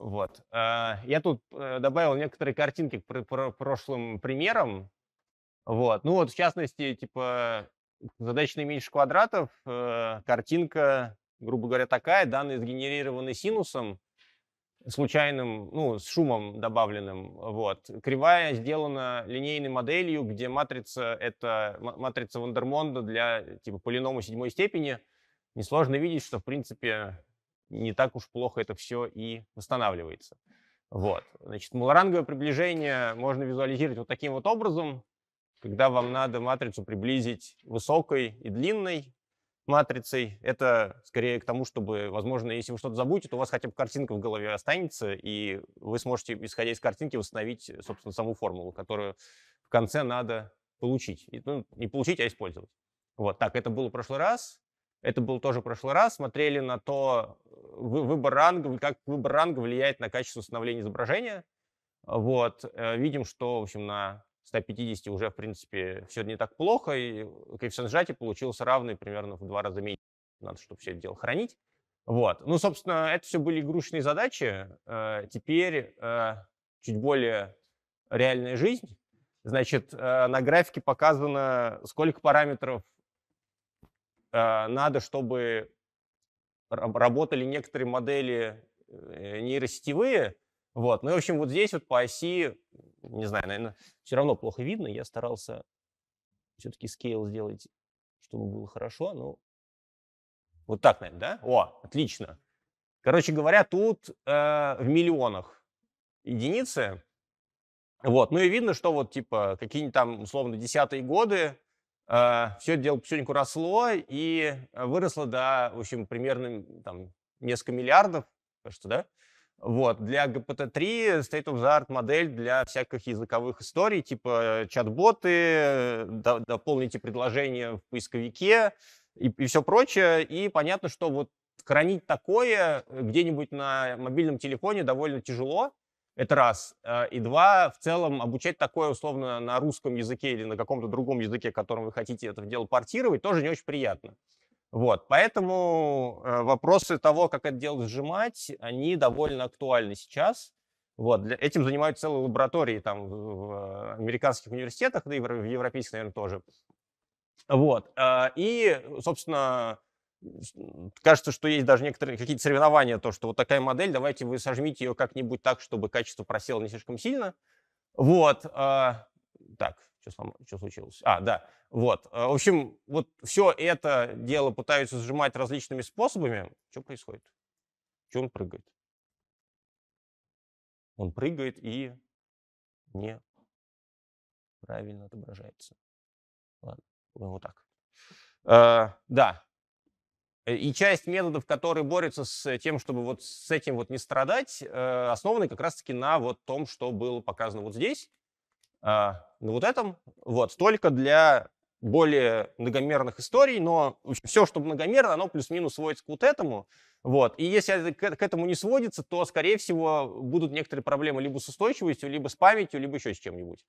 Вот. А, я тут э, добавил некоторые картинки к прошлым примерам. Вот. Ну вот, в частности, типа, задача наименьших квадратов, э, картинка, грубо говоря, такая, данные сгенерированы синусом, случайным, ну, с шумом добавленным, вот. Кривая сделана линейной моделью, где матрица — это матрица Вандермонда для, типа, полинома седьмой степени. Несложно видеть, что, в принципе, не так уж плохо это все и восстанавливается. Вот. Значит, малоранговое приближение можно визуализировать вот таким вот образом, когда вам надо матрицу приблизить высокой и длинной матрицей. Это скорее к тому, чтобы, возможно, если вы что-то забудете, то у вас хотя бы картинка в голове останется, и вы сможете, исходя из картинки, восстановить, собственно, саму формулу, которую в конце надо получить. ну, не получить, а использовать. Вот так, это было в прошлый раз. Это был тоже в прошлый раз. Смотрели на то, выбор ранга, как выбор ранга влияет на качество становления изображения. Вот. Э, видим, что, в общем, на 150 уже, в принципе, все не так плохо, и коэффициент сжатия получился равный примерно в два раза меньше. Надо, чтобы все это дело хранить. Вот. Ну, собственно, это все были игрушечные задачи. Э, теперь э, чуть более реальная жизнь. Значит, на графике показано, сколько параметров а, надо, чтобы работали некоторые модели э, нейросетевые. Вот. Ну и, в общем, вот здесь вот по оси, не знаю, наверное, все равно плохо видно. Я старался все-таки скейл сделать, чтобы было хорошо. Ну, вот так, наверное, да? О, отлично. Короче говоря, тут э, в миллионах единицы. Вот. Ну и видно, что вот типа какие-нибудь там условно десятые годы, Э, все это дело потихоньку росло и э, выросло до, в общем, примерно там несколько миллиардов, кажется, да? Вот, для GPT-3 state of the art модель для всяких языковых историй, типа э, чат-боты, дополните предложения в поисковике и, и все прочее. И понятно, что вот хранить такое где-нибудь на мобильном телефоне довольно тяжело, это раз. Э, и два, в целом обучать такое условно на русском языке или на каком-то другом языке, которым вы хотите это дело портировать, тоже не очень приятно. Вот, поэтому э, вопросы того, как это дело сжимать, они довольно актуальны сейчас. Вот, этим занимаются целые лаборатории там в американских университетах, да и в европейских, наверное, тоже. Вот, э, и, собственно, кажется, что есть даже некоторые какие-то соревнования, то, что вот такая модель, давайте вы сожмите ее как-нибудь так, чтобы качество просело не слишком сильно. Вот. А, так, что, случилось? А, да, вот. А, в общем, вот все это дело пытаются сжимать различными способами. Что происходит? Чем он прыгает? Он прыгает и не правильно отображается. Ладно, вот так. Э, да, Э, и часть методов, которые борются с тем, чтобы вот с этим вот не страдать, э, основаны как раз-таки на вот том, что было показано вот здесь, а, на вот этом. Вот, только для более многомерных историй, но все, что многомерно, оно плюс-минус сводится к вот этому. Вот. И если к этому не сводится, то, скорее всего, будут некоторые проблемы либо с устойчивостью, либо с памятью, либо еще с чем-нибудь.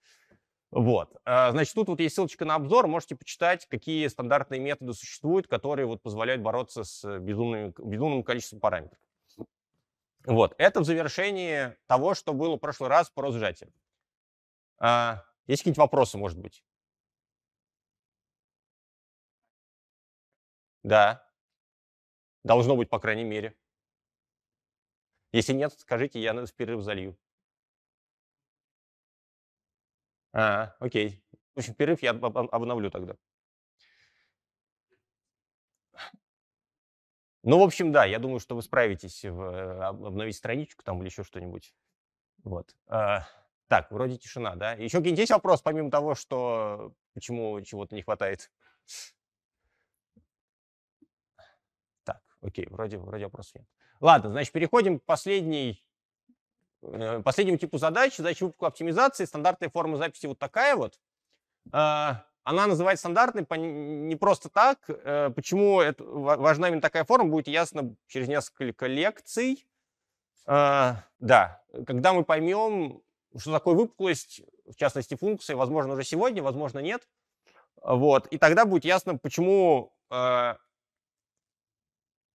Вот. А, значит, тут вот есть ссылочка на обзор, можете почитать, какие стандартные методы существуют, которые вот позволяют бороться с э, безумным, безумным количеством параметров. Вот. Это в завершении того, что было в прошлый раз про сжатие. А, есть какие-нибудь вопросы, может быть? Да. Должно быть, по крайней мере. Если нет, скажите, я на перерыв залью. А, окей. В общем, перерыв я обновлю тогда. Ну, в общем, да, я думаю, что вы справитесь в, э, обновить страничку там или еще что-нибудь. Вот. А, так, вроде тишина, да? Еще какие-нибудь есть вопросы, помимо того, что почему чего-то не хватает? Так, окей, вроде, вроде вопросов нет. Ладно, значит, переходим к последней Э, последнему типу задач, задача выпуска оптимизации, стандартная форма записи вот такая вот. Э, она называется стандартной не просто так. Э, почему это, важна именно такая форма, будет ясно через несколько лекций. Да, когда мы поймем, что такое выпуклость, в частности функции, возможно, уже сегодня, возможно, нет. Вот. И тогда будет ясно, почему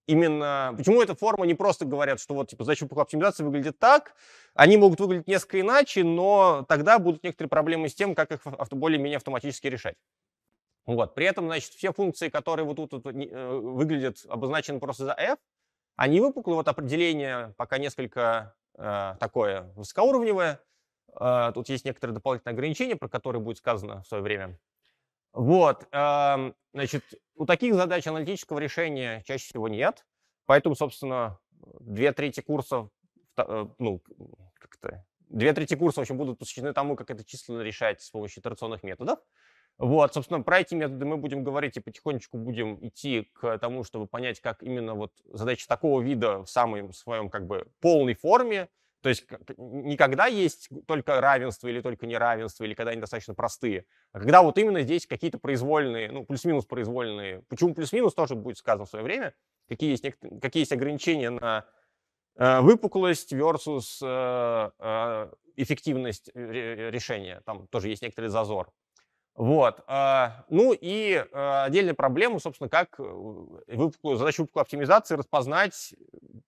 именно... Почему эта форма не просто говорят, что вот, типа, защупок оптимизации выглядит так, они могут выглядеть несколько иначе, но тогда будут некоторые проблемы с тем, как их авто, более-менее автоматически решать. Вот. При этом, значит, все функции, которые вот тут, тут э, выглядят, обозначены просто за f, они выпуклые, вот определение пока несколько э, такое высокоуровневое. Э, тут есть некоторые дополнительные ограничения, про которые будет сказано в свое время. Вот, эм, значит, у таких задач аналитического решения чаще всего нет, поэтому, собственно, две трети курсов, э, ну, как-то, две трети курсов, в общем, будут посвящены тому, как это численно решать с помощью итерационных методов. Вот, собственно, про эти методы мы будем говорить и потихонечку будем идти к тому, чтобы понять, как именно вот задачи такого вида в самой своем как бы полной форме то есть никогда есть только равенство или только неравенство, или когда они достаточно простые, а когда вот именно здесь какие-то произвольные, ну, плюс-минус произвольные, почему плюс-минус тоже будет сказано в свое время, какие есть, некотор... какие есть ограничения на э, выпуклость versus э, э, эффективность э, решения. Там тоже есть некоторый зазор. Вот. Э, ну и э, отдельная проблема, собственно, как выпуклую, задачу выпуклой оптимизации распознать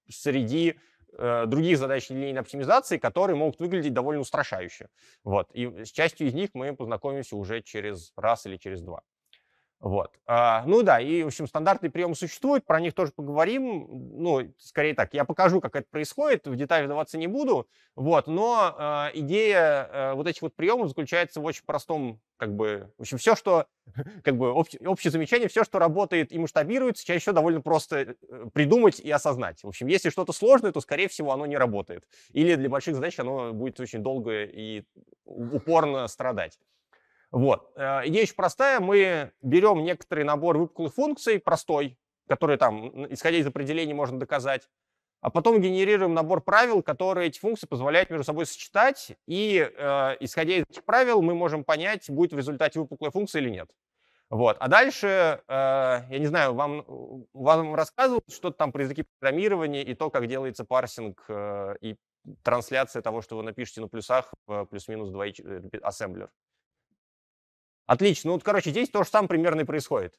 среди Э, других задач линейной оптимизации, которые могут выглядеть довольно устрашающе. Вот. И с частью из них мы познакомимся уже через раз или через два. Вот. А, ну да, и, в общем, стандартные приемы существуют, про них тоже поговорим. Ну, скорее так, я покажу, как это происходит, в детали вдаваться не буду. Вот, но а, идея э, вот этих вот приемов заключается в очень простом, как бы, в общем, все, что, как бы, общее, общее замечание, все, что работает и масштабируется, чаще еще довольно просто э, э, придумать и осознать. В общем, если что-то сложное, то, скорее всего, оно не работает. Или для больших задач оно будет очень долго и упорно страдать. Вот. Э, идея очень простая. Мы берем некоторый набор выпуклых функций, простой, который там, исходя из определений, можно доказать, а потом генерируем набор правил, которые эти функции позволяют между собой сочетать, и э, исходя из этих правил мы можем понять, будет в результате выпуклая функция или нет. Вот. А дальше, э, я не знаю, вам, вам рассказывал что-то там про языки программирования и то, как делается парсинг э, и трансляция того, что вы напишете на плюсах в э, плюс-минус 2 э, ассемблер. Отлично. Ну, вот, короче, здесь то же самое примерно и происходит.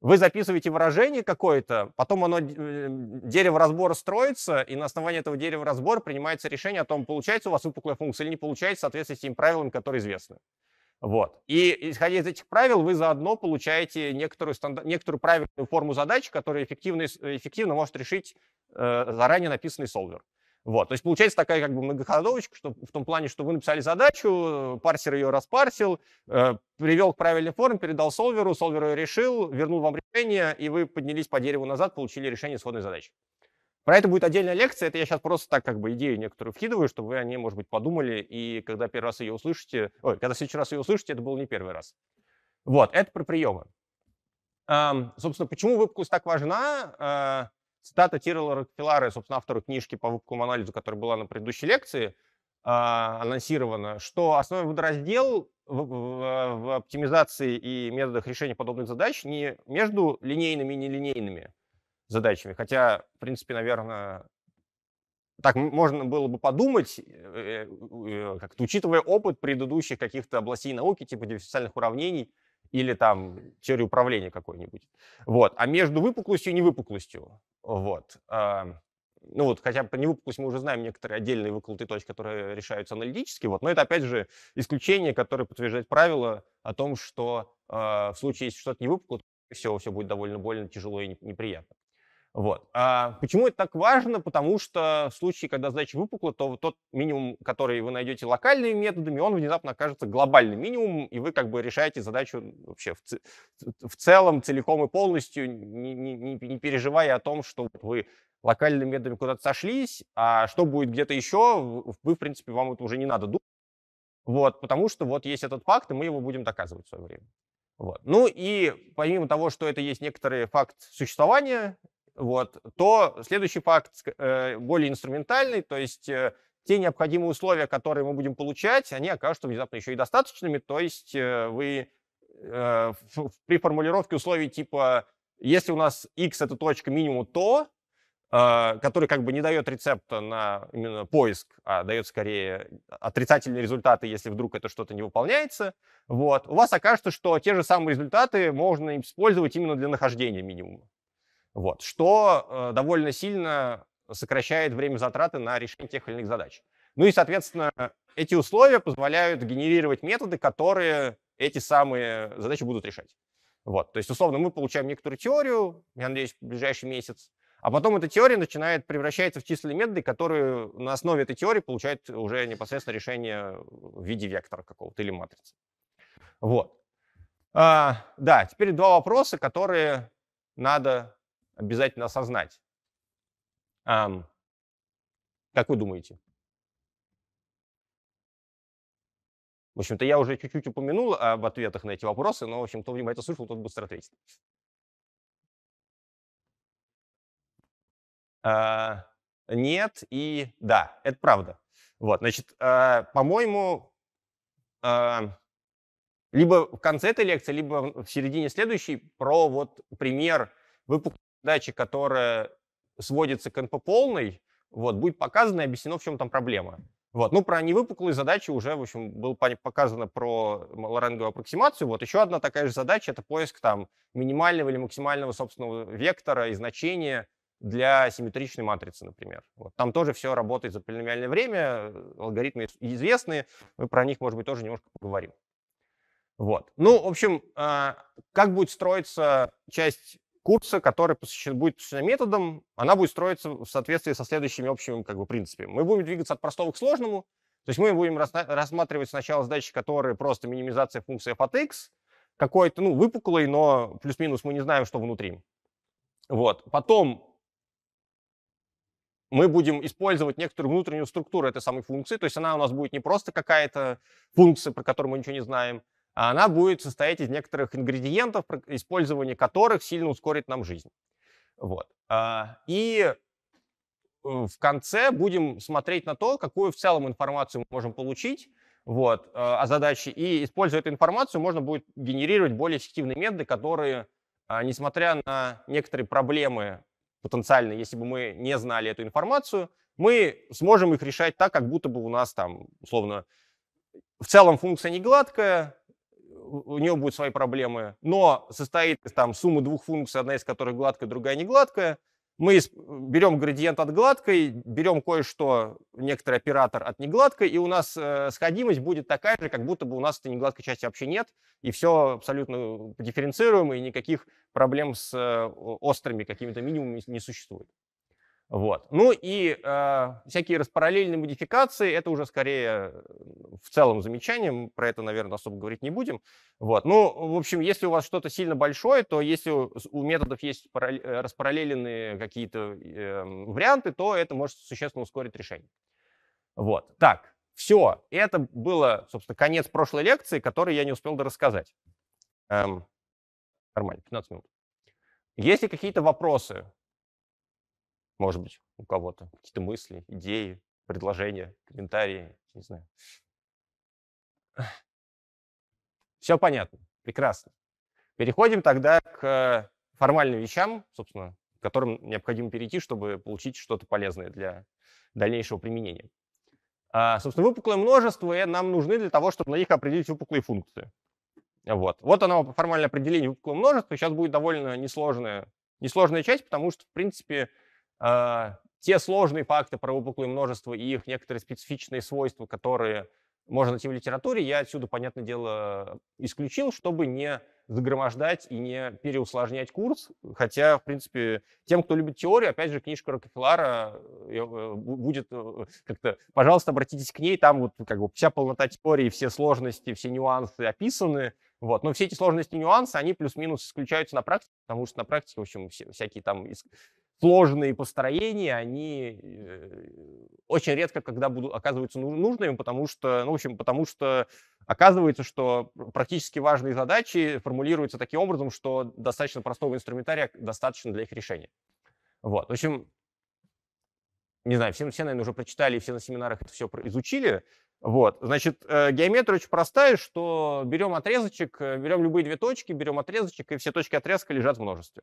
Вы записываете выражение какое-то, потом оно, э, дерево разбора строится, и на основании этого дерева разбора принимается решение о том, получается у вас выпуклая функция или не получается в соответствии с теми правилами, которые известны. Вот. И исходя из этих правил, вы заодно получаете некоторую, стандар... некоторую правильную форму задачи, которую эффективно, эффективно может решить э, заранее написанный солвер. Вот, то есть получается такая как бы многоходовочка, что в том плане, что вы написали задачу, парсер ее распарсил, э, привел к правильной форме, передал солверу, солвер ее решил, вернул вам решение, и вы поднялись по дереву назад, получили решение исходной задачи. Про это будет отдельная лекция, это я сейчас просто так как бы идею некоторую вкидываю, чтобы вы о ней, может быть, подумали, и когда первый раз ее услышите, ой, когда в следующий раз ее услышите, это был не первый раз. Вот, это про приемы. Эм, собственно, почему выпуск так важна? А, Цитата Тирла Рокфеллара, собственно, автора книжки по выкупному анализу, которая была на предыдущей лекции, а, анонсирована, что основной водораздел в, в, в оптимизации и методах решения подобных задач не между линейными и нелинейными задачами, хотя, в принципе, наверное, так можно было бы подумать, э, э, э, как-то учитывая опыт предыдущих каких-то областей науки, типа дифференциальных уравнений, или там теорию управления какой-нибудь. Вот. А между выпуклостью и невыпуклостью. Вот. А, ну вот, хотя про невыпуклость мы уже знаем некоторые отдельные выколотые точки, которые решаются аналитически. Вот. Но это, опять же, исключение, которое подтверждает правило о том, что э, в случае, если что-то не выпукло, все, все будет довольно больно, тяжело и неприятно. Вот. А почему это так важно? Потому что в случае, когда задача выпукла, то тот минимум, который вы найдете локальными методами, он внезапно окажется глобальным минимумом, и вы как бы решаете задачу вообще в, в целом, целиком и полностью, не, не, не переживая о том, что вы локальными методами куда-то сошлись, а что будет где-то еще, вы, в принципе, вам это уже не надо думать. Вот, потому что вот есть этот факт, и мы его будем доказывать в свое время. Вот. Ну и помимо того, что это есть некоторый факт существования, вот, то следующий факт э, более инструментальный, то есть э, те необходимые условия, которые мы будем получать, они окажутся внезапно еще и достаточными, то есть э, вы при формулировке условий типа если у нас x это точка минимум то, который как бы не дает рецепта на именно поиск, а дает скорее отрицательные результаты, если вдруг это что-то не выполняется, вот, у вас окажется, что те же самые результаты можно использовать именно для нахождения минимума. Вот, что э, довольно сильно сокращает время затраты на решение тех или иных задач. Ну и, соответственно, эти условия позволяют генерировать методы, которые эти самые задачи будут решать. Вот. То есть, условно, мы получаем некоторую теорию, я надеюсь, в ближайший месяц, а потом эта теория начинает превращаться в численные методы, которые на основе этой теории получают уже непосредственно решение в виде вектора какого-то или матрицы. Вот. А, да, теперь два вопроса, которые надо обязательно осознать. как вы думаете? В общем-то, я уже чуть-чуть упомянул об а, ответах на эти вопросы, но, в общем, кто внимательно слушал, тот быстро ответит. А, нет и да, это правда. Вот, значит, а, по-моему, либо в конце этой лекции, либо в середине следующей про вот пример выпуклости задачи, которая сводится к НП полной, вот, будет показано и объяснено, в чем там проблема. Вот. Ну, про невыпуклые задачи уже, в общем, было показано про лоренговую аппроксимацию. Вот еще одна такая же задача — это поиск там минимального или максимального собственного вектора и значения для симметричной матрицы, например. Вот. Там тоже все работает за полиномиальное время, алгоритмы известные. мы про них, может быть, тоже немножко поговорим. Вот. Ну, в общем, а, как будет строиться часть курса, который посвящен, будет посвящена методам, она будет строиться в соответствии со следующими общими как бы, принципами. Мы будем двигаться от простого к сложному, то есть мы будем рассматривать сначала задачи, которые просто минимизация функции f от x, какой-то, ну, выпуклый, но плюс-минус мы не знаем, что внутри. Вот. Потом мы будем использовать некоторую внутреннюю структуру этой самой функции, то есть она у нас будет не просто какая-то функция, про которую мы ничего не знаем, она будет состоять из некоторых ингредиентов, использование которых сильно ускорит нам жизнь. Вот. А, и э, в конце будем смотреть на то, какую в целом информацию мы можем получить вот, а, о задаче. И используя эту информацию, можно будет генерировать более эффективные методы, которые, а, несмотря на некоторые проблемы потенциальные, если бы мы не знали эту информацию, мы сможем их решать так, как будто бы у нас там, условно, в целом функция не гладкая, у нее будут свои проблемы. Но состоит там сумма двух функций, одна из которых гладкая, другая не гладкая. Мы берем градиент от гладкой, берем кое-что, некоторый оператор от негладкой, и у нас э, сходимость будет такая же, как будто бы у нас этой негладкой части вообще нет, и все абсолютно дифференцируемо, и никаких проблем с э, острыми какими-то минимумами не существует. Вот. Ну и э, всякие распараллельные модификации, это уже скорее э, в целом замечанием, про это, наверное, особо говорить не будем. Вот. Ну, в общем, если у вас что-то сильно большое, то если у методов есть э, распараллеленные какие-то э, варианты, то это может существенно ускорить решение. Вот. Так, все. Это было, собственно, конец прошлой лекции, которую я не успел дорассказать. Эм, нормально, 15 минут. Есть ли какие-то вопросы может быть, у кого-то какие-то мысли, идеи, предложения, комментарии, не знаю. Все понятно, прекрасно. Переходим тогда к формальным вещам, собственно, к которым необходимо перейти, чтобы получить что-то полезное для дальнейшего применения. А, собственно, выпуклое множество нам нужны для того, чтобы на них определить выпуклые функции. Вот, вот оно формальное определение выпуклого множества. Сейчас будет довольно несложная, несложная часть, потому что, в принципе, а, те сложные факты про выпуклые множества и их некоторые специфичные свойства, которые можно найти в литературе, я отсюда, понятное дело, исключил, чтобы не загромождать и не переусложнять курс. Хотя, в принципе, тем, кто любит теорию, опять же, книжка Рокофеллара э, э, будет э, как-то... Пожалуйста, обратитесь к ней, там вот как бы вся полнота теории, все сложности, все нюансы описаны. Вот. Но все эти сложности и нюансы, они плюс-минус исключаются на практике, потому что на практике, в общем, все всякие там сложные построения, они э, очень редко когда будут оказываются нужными, потому что, ну, в общем, потому что оказывается, что практически важные задачи формулируются таким образом, что достаточно простого инструментария достаточно для их решения. Вот, в общем, не знаю, все, все, наверное, уже прочитали, все на семинарах это все изучили. Вот, значит, э, геометрия очень простая, что берем отрезочек, э, берем любые две точки, берем отрезочек, и все точки отрезка лежат в множестве.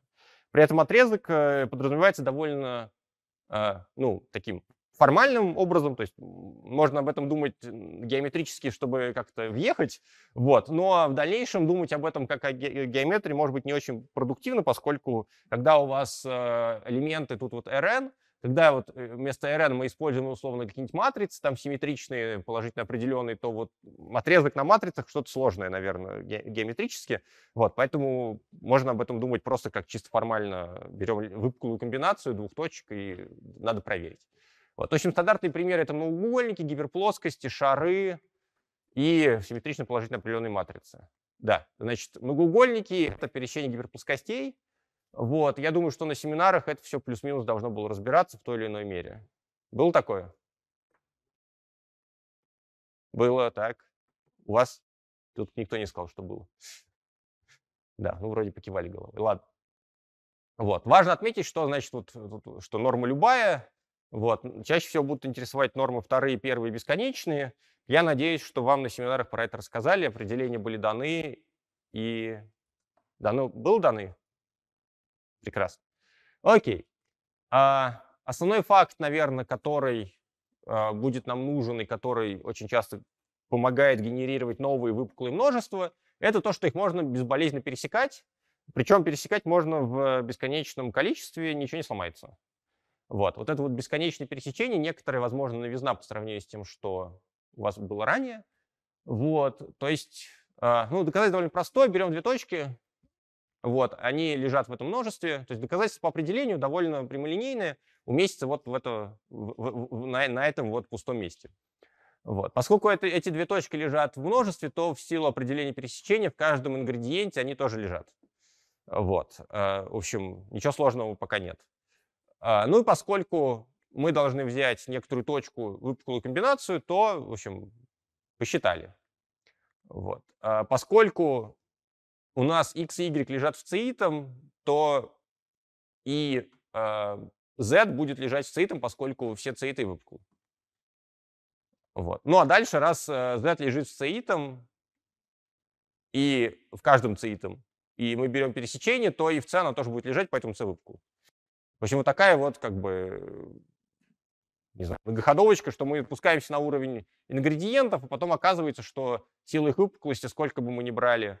При этом отрезок э, подразумевается довольно, ну, таким формальным образом, то есть можно об этом думать геометрически, чтобы как-то въехать, вот, но в дальнейшем думать об этом как о геометрии может быть не очень продуктивно, поскольку когда у вас элементы тут вот Rn, когда вот э, вместо RN «Э» мы используем условно какие-нибудь матрицы, там симметричные, положительно определенные, то вот отрезок на матрицах что-то сложное, наверное, ге геометрически. Вот, поэтому можно об этом думать просто как чисто формально. Берем выпуклую комбинацию двух точек и надо проверить. Вот. В общем, стандартные примеры — это многоугольники, гиперплоскости, шары и симметрично положительно определенные матрицы. Да, значит, многоугольники — это пересечение гиперплоскостей, вот, я думаю, что на семинарах это все плюс-минус должно было разбираться в той или иной мере. Было такое? Было, так. У вас тут никто не сказал, что было. Да, ну вроде покивали головой. Ладно. Вот. Важно отметить, что значит, вот, что норма любая. Вот. Чаще всего будут интересовать нормы вторые, первые, бесконечные. Я надеюсь, что вам на семинарах про это рассказали, определения были даны и... да, ну Был даны? Прекрасно. Окей. А, основной факт, наверное, который а, будет нам нужен и который очень часто помогает генерировать новые выпуклые множества, это то, что их можно безболезненно пересекать. Причем пересекать можно в бесконечном количестве, ничего не сломается. Вот, вот это вот бесконечное пересечение, некоторая, возможно, новизна по сравнению с тем, что у вас было ранее. Вот, то есть, а, ну, доказать довольно простое. Берем две точки, вот, они лежат в этом множестве, то есть доказательства по определению довольно прямолинейные, уместятся вот в это, в, в, на, на этом вот пустом месте. Вот. Поскольку это, эти две точки лежат в множестве, то в силу определения пересечения в каждом ингредиенте они тоже лежат. Вот. Э, в общем, ничего сложного пока нет. Э, ну и поскольку мы должны взять некоторую точку, выпуклую комбинацию, то, в общем, посчитали. Вот. Э, поскольку у нас x и y лежат в цеитом, то и э, а, z будет лежать в цеитом, поскольку все цеиты выпуклы. Вот. Ну а дальше, раз z э, лежит в цеитом и в каждом цеитом, и мы берем пересечение, то и в c она тоже будет лежать, поэтому c выпуклый. В общем, вот такая вот как бы не знаю, многоходовочка, что мы опускаемся на уровень ингредиентов, а потом оказывается, что сила их выпуклости, сколько бы мы ни брали,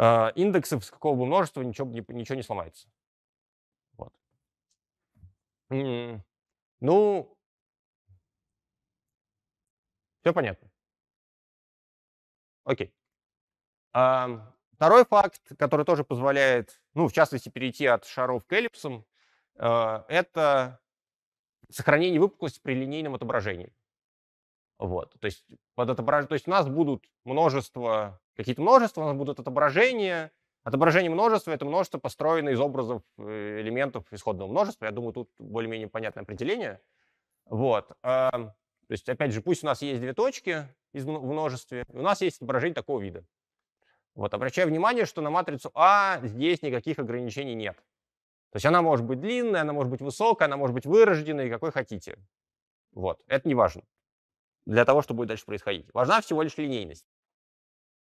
э, индексов, с какого бы множества ничего, ничего не сломается. Вот. Ну, все понятно. Окей. второй факт, который тоже позволяет, ну, в частности, перейти от шаров к эллипсам, а, это сохранение выпуклости при линейном отображении. Вот. То есть под отображ... то есть у нас будут множество, какие-то множества, у нас будут отображения, Отображение множества — это множество построено из образов э, элементов исходного множества. Я думаю, тут более-менее понятное определение. Вот. То есть, опять же, пусть у нас есть две точки в множестве, у нас есть отображение такого вида. Вот. Обращаю внимание, что на матрицу А здесь никаких ограничений нет. То есть она может быть длинная, она может быть высокая, она может быть вырожденной, какой хотите. Вот. Это не важно для того, что будет дальше происходить. Важна всего лишь линейность.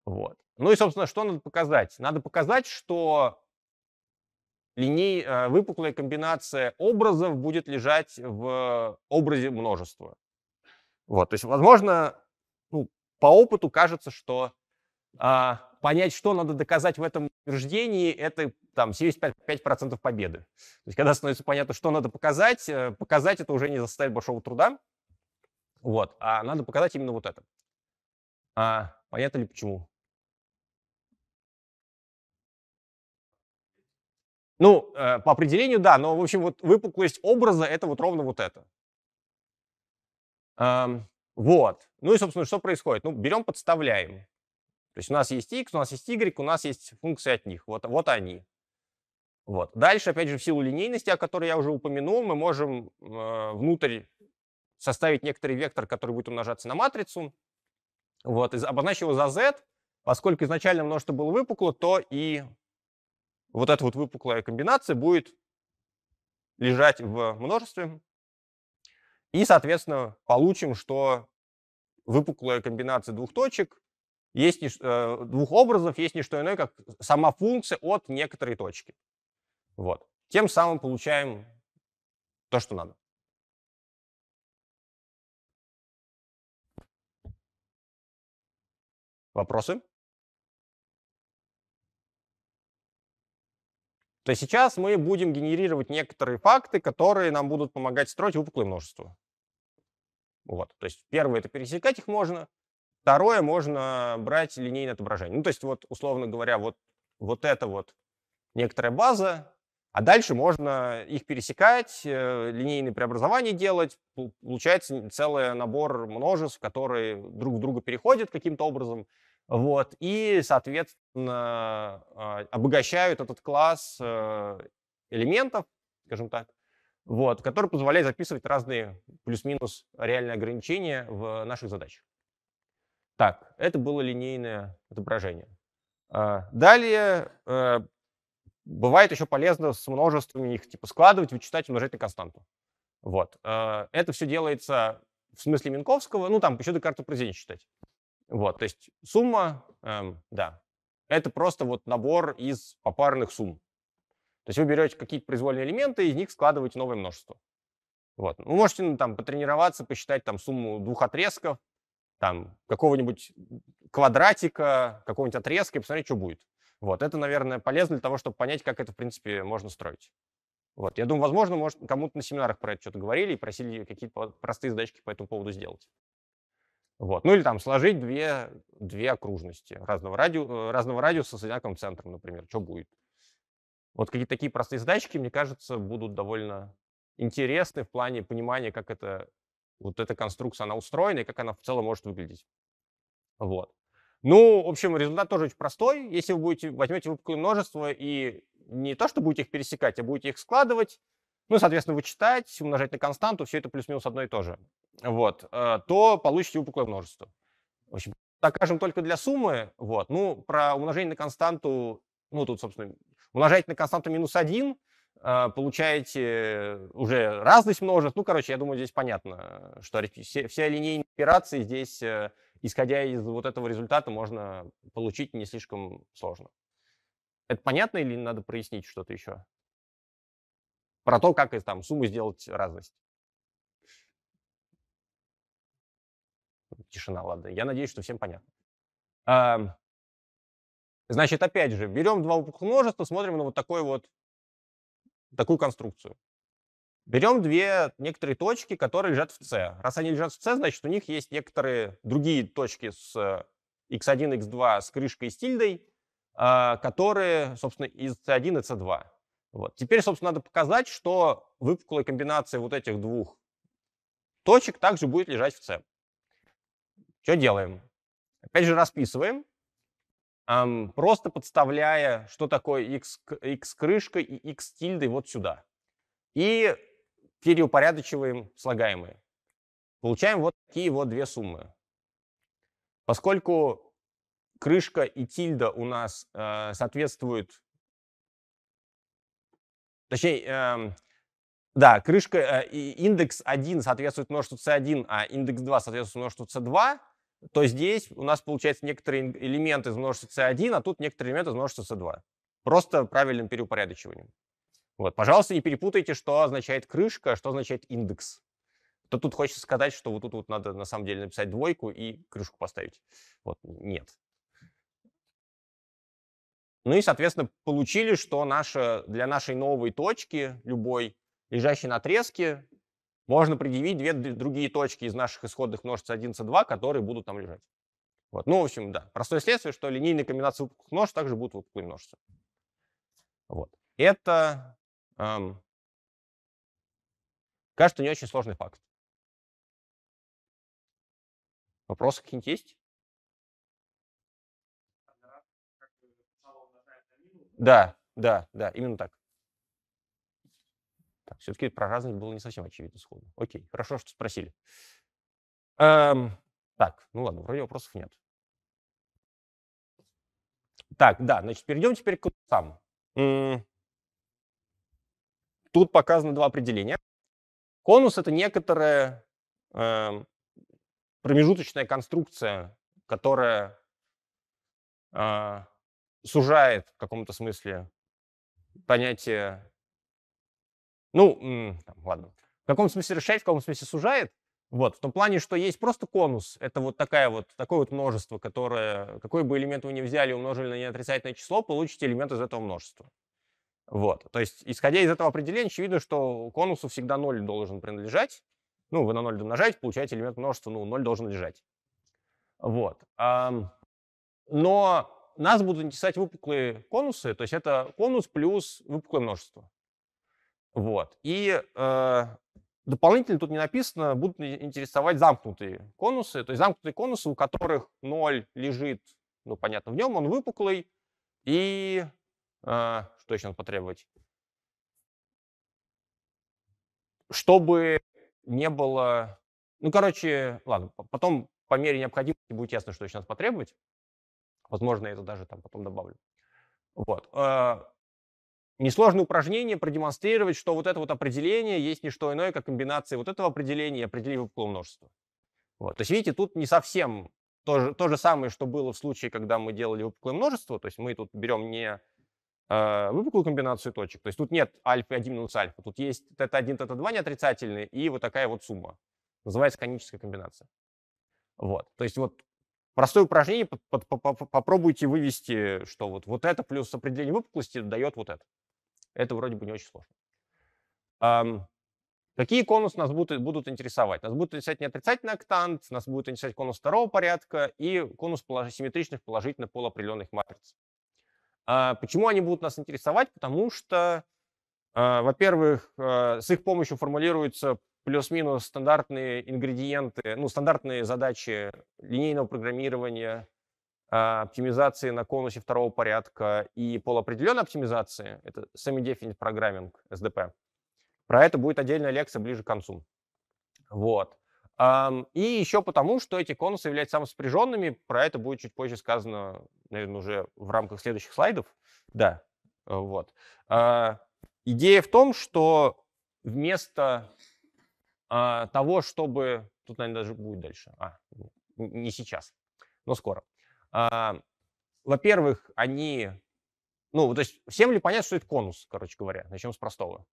Вот. Ну и, собственно, что надо показать? Надо показать, что линей, э, выпуклая комбинация образов будет лежать в образе множества. Вот, то есть, возможно, ну, по опыту кажется, что а, понять, что надо доказать в этом утверждении, это там 75% победы. То есть, когда становится понятно, что надо показать, э, показать это уже не заставит большого труда. Вот. А надо показать именно вот это. А, понятно ли почему? Ну, э, по определению, да, но, в общем, вот выпуклость образа — это вот ровно вот это. Эм, вот. Ну и, собственно, что происходит? Ну, берем, подставляем. То есть у нас есть x, у нас есть y, у нас есть функции от них. Вот, вот они. Вот. Дальше, опять же, в силу линейности, о которой я уже упомянул, мы можем э, внутрь составить некоторый вектор, который будет умножаться на матрицу. Вот, обозначил его за z. Поскольку изначально множество было выпукло, то и вот эта вот выпуклая комбинация будет лежать в множестве. И, соответственно, получим, что выпуклая комбинация двух точек есть не, э, двух образов есть не что иное, как сама функция от некоторой точки. Вот. Тем самым получаем то, что надо. Вопросы? То сейчас мы будем генерировать некоторые факты, которые нам будут помогать строить выпуклые множества. Вот. То есть первое — это пересекать их можно, второе — можно брать линейное отображение. Ну, то есть вот, условно говоря, вот, вот это вот некоторая база, а дальше можно их пересекать, э, линейные преобразования делать. Получается целый набор множеств, которые друг в друга переходят каким-то образом. Вот, и, соответственно, а, обогащают этот класс э, элементов, скажем так, вот, который позволяет записывать разные плюс-минус реальные ограничения в наших задачах. Так, это было линейное отображение. А, далее э, Бывает еще полезно с множествами их типа складывать, вычитать, умножать на константу. Вот. Э, это все делается в смысле Минковского, ну там еще до карты произведения считать. Вот, то есть сумма, эм, да, это просто вот набор из попарных сумм. То есть вы берете какие-то произвольные элементы, из них складываете новое множество. Вот. Вы можете ну, там потренироваться, посчитать там сумму двух отрезков, там какого-нибудь квадратика, какого-нибудь отрезка и посмотреть, что будет. Вот, это, наверное, полезно для того, чтобы понять, как это, в принципе, можно строить. Вот, я думаю, возможно, может, кому-то на семинарах про это что-то говорили и просили какие-то простые задачки по этому поводу сделать. Вот. Ну или там сложить две, две окружности разного, радиу, э, разного радиуса с одинаковым центром, например, что будет. Вот какие-то такие простые задачки, мне кажется, будут довольно интересны в плане понимания, как это, вот эта конструкция, она устроена и как она в целом может выглядеть. Вот. Ну, в общем, результат тоже очень простой. Если вы будете, возьмете выпуклое множество и не то, что будете их пересекать, а будете их складывать, ну, соответственно, вычитать, умножать на константу, все это плюс-минус одно и то же, вот, э, то получите выпуклое множество. В общем, докажем только для суммы, вот. Ну, про умножение на константу, ну, тут, собственно, умножаете на константу минус 1, э, получаете уже разность множеств. Ну, короче, я думаю, здесь понятно, что все, все линейные операции здесь э, исходя из вот этого результата, можно получить не слишком сложно. Это понятно или надо прояснить что-то еще? Про то, как из там сумму сделать разность. Тишина, ладно. Я надеюсь, что всем понятно. значит, опять же, берем два множества, смотрим на вот такой вот такую конструкцию. Берем две некоторые точки, которые лежат в C. Раз они лежат в C, значит, у них есть некоторые другие точки с x1, э, x2 с крышкой и с тильдой, а, которые, собственно, из C1 и C2. Вот. Теперь, собственно, надо показать, что выпуклая комбинация вот этих двух точек также будет лежать в C. Что делаем? Опять же расписываем, просто подставляя, что такое x, x крышкой и x тильдой вот сюда. И переупорядочиваем слагаемые. Получаем вот такие вот две суммы. Поскольку крышка и тильда у нас э, соответствуют, точнее, э, да, крышка, э, индекс 1 соответствует множеству c1, а индекс 2 соответствует множеству c2, то здесь у нас получается некоторые элементы из множества c1, а тут некоторые элементы из множества c2. Просто правильным переупорядочиванием. Вот, пожалуйста, не перепутайте, что означает крышка, а что означает индекс. То тут хочется сказать, что вот тут вот надо на самом деле написать двойку и крышку поставить. Вот, нет. Ну и, соответственно, получили, что наша, для нашей новой точки, любой, лежащей на отрезке, можно предъявить две другие точки из наших исходных множеств 11 и 2, которые будут там лежать. Вот. Ну, в общем, да. Простое следствие, что линейная комбинация выпуклых множеств также будут выпуклые множества. Вот. Это Эм, кажется, не очень сложный факт. Вопросы какие-нибудь есть? Да, да, да, именно так. так все-таки про разность было не совсем очевидно сходу. Окей, хорошо, что спросили. Эм, так, ну ладно, вроде вопросов нет. Так, да, значит, перейдем теперь к курсам. Тут показано два определения. Конус — это некоторая э, промежуточная конструкция, которая э, сужает в каком-то смысле понятие... Ну, там, ладно. В каком смысле расширяет, в каком смысле сужает. Вот, в том плане, что есть просто конус. Это вот, такая вот такое вот множество, которое, какой бы элемент вы ни взяли, умножили на неотрицательное число, получите элемент из этого множества. Вот. То есть, исходя из этого определения, очевидно, что конусу всегда 0 должен принадлежать. Ну, вы на 0 умножаете, получаете элемент множества, ну, 0 должен лежать. Вот. Но нас будут интересовать выпуклые конусы, то есть это конус плюс выпуклое множество. Вот. И э, дополнительно тут не написано, будут интересовать замкнутые конусы, то есть замкнутые конусы, у которых 0 лежит, ну, понятно, в нем, он выпуклый, и а, что еще надо потребовать? Чтобы не было... Ну, короче, ладно, потом по мере необходимости будет ясно, что еще надо потребовать. Возможно, я это даже там потом добавлю. Вот. А, Несложное упражнение продемонстрировать, что вот это вот определение есть не что иное, как комбинация вот этого определения и определив множества. Вот. То есть, видите, тут не совсем то же, то же самое, что было в случае, когда мы делали выпуклое множество. То есть мы тут берем не Э, выпуклую комбинацию точек. То есть тут нет альфа 1 минус альфа, тут есть θ1, θ2 неотрицательные и вот такая вот сумма. Называется коническая комбинация. Вот. То есть вот простое упражнение, попробуйте вывести, что вот, вот это плюс определение выпуклости дает вот это. Это вроде бы не очень сложно. какие конусы нас будут, будут интересовать? Нас будут интересовать неотрицательный октант, нас будет интересовать конус второго порядка и конус полож... симметричных положительно полуопределенных матриц. А почему они будут нас интересовать? Потому что, э, во-первых, э, с их помощью формулируются плюс-минус стандартные ингредиенты, ну, стандартные задачи линейного программирования, а, оптимизации на конусе второго порядка и полуопределенной оптимизации. Это semi-definite programming, SDP. Про это будет отдельная лекция ближе к концу. Вот. И еще потому, что эти конусы являются самоспряженными. Про это будет чуть позже сказано, наверное, уже в рамках следующих слайдов. Да, э, вот. А, идея в том, что вместо а, того, чтобы... Тут, наверное, даже будет дальше. А, не сейчас, но скоро. А, во-первых, они... Ну, то есть всем ли понятно, что это конус, короче говоря? Начнем с простого.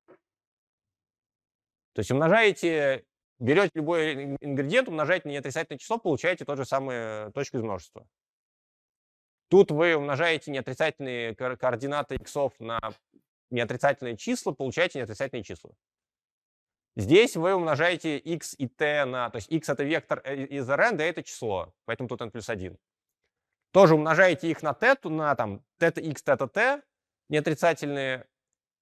То есть умножаете Берете любой ингредиент, умножаете на неотрицательное число, получаете тот же самый э, точку из множества. Тут вы умножаете неотрицательные координаты x на неотрицательные числа, получаете неотрицательные числа. Здесь вы умножаете x и t на... То есть x — это вектор э, из Rn, да это число, поэтому тут n плюс 1. Тоже умножаете их на t, на там тета x, тета t, неотрицательные.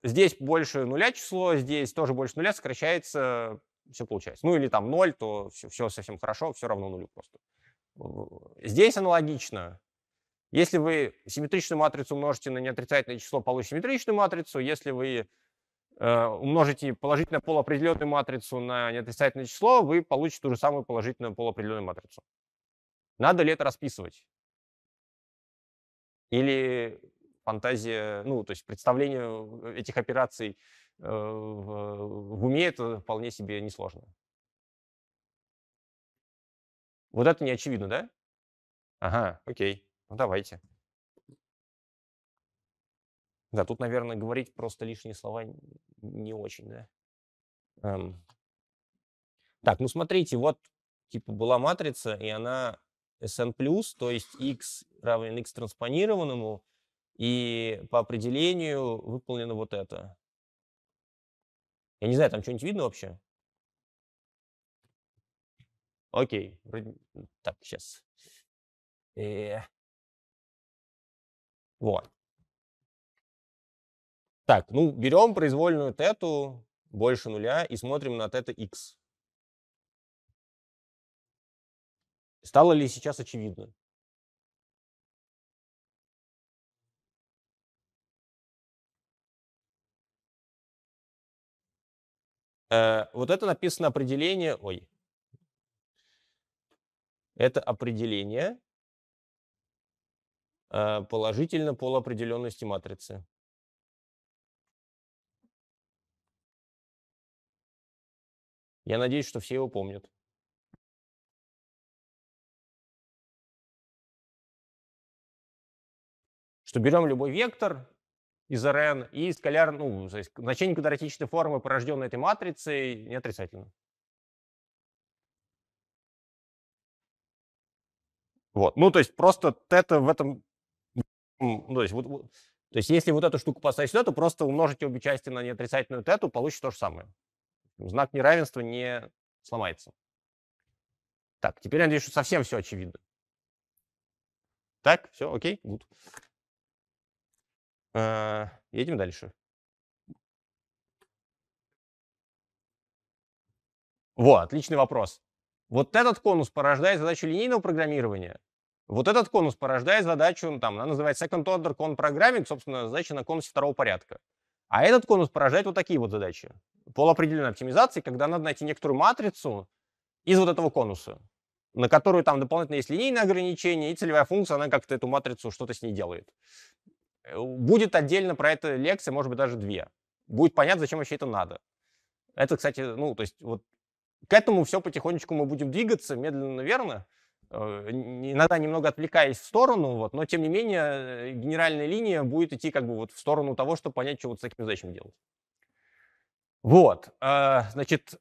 Здесь больше нуля число, здесь тоже больше нуля, сокращается все получается. Ну или там 0, то все, все совсем хорошо, все равно нулю просто. Здесь аналогично. Если вы симметричную матрицу умножите на неотрицательное число, получите симметричную матрицу. Если вы э, умножите положительно полуопределенную матрицу на неотрицательное число, вы получите ту же самую положительную полуопределенную матрицу. Надо ли это расписывать? Или фантазия, ну, то есть представление э, этих операций Э, в уме это вполне себе несложно. Вот это не очевидно, да? Ага, окей, ну давайте. Да, тут, наверное, говорить просто лишние слова не очень, да. Эм. Так, ну смотрите, вот типа была матрица, и она SN+, то есть x равен x транспонированному, и по определению выполнено вот это. Я не знаю, там что-нибудь видно вообще? Окей. Так, сейчас. И... Э. Вот. Так, ну, берем произвольную тету больше нуля и смотрим на тета x. Стало ли сейчас очевидно? Э, вот это написано определение, ой, это определение э, положительно полуопределенности матрицы. Я надеюсь, что все его помнят. Что берем любой вектор, из РН, и скаляр, ну, то есть значение квадратичной формы, порожденной этой матрицей, не отрицательно. Вот. Ну, то есть просто это в этом... Ну, то, есть, вот, вот, то есть если вот эту штуку поставить сюда, то просто умножите обе части на неотрицательную тету, получите то же самое. Знак неравенства не сломается. Так, теперь я надеюсь, что совсем все очевидно. Так, все, окей, good а, едем дальше. Вот, отличный вопрос. Вот этот конус порождает задачу линейного программирования. Вот этот конус порождает задачу, ну, там, она называется second order con programming, собственно, задача на конусе второго порядка. А этот конус порождает вот такие вот задачи. Полуопределенной оптимизации, когда надо найти некоторую матрицу из вот этого конуса, на которую там дополнительно есть линейные ограничения, и целевая функция, она как-то эту матрицу что-то с ней делает. Э, будет отдельно про это лекция, может быть, даже две. Будет понятно, зачем вообще это надо. Это, кстати, ну, то есть вот к этому все потихонечку мы будем двигаться, медленно, верно, э, иногда немного отвлекаясь в сторону, вот, но тем не менее э, генеральная линия будет идти как бы вот в сторону того, чтобы понять, что вот с такими задачами делать. Вот, значит,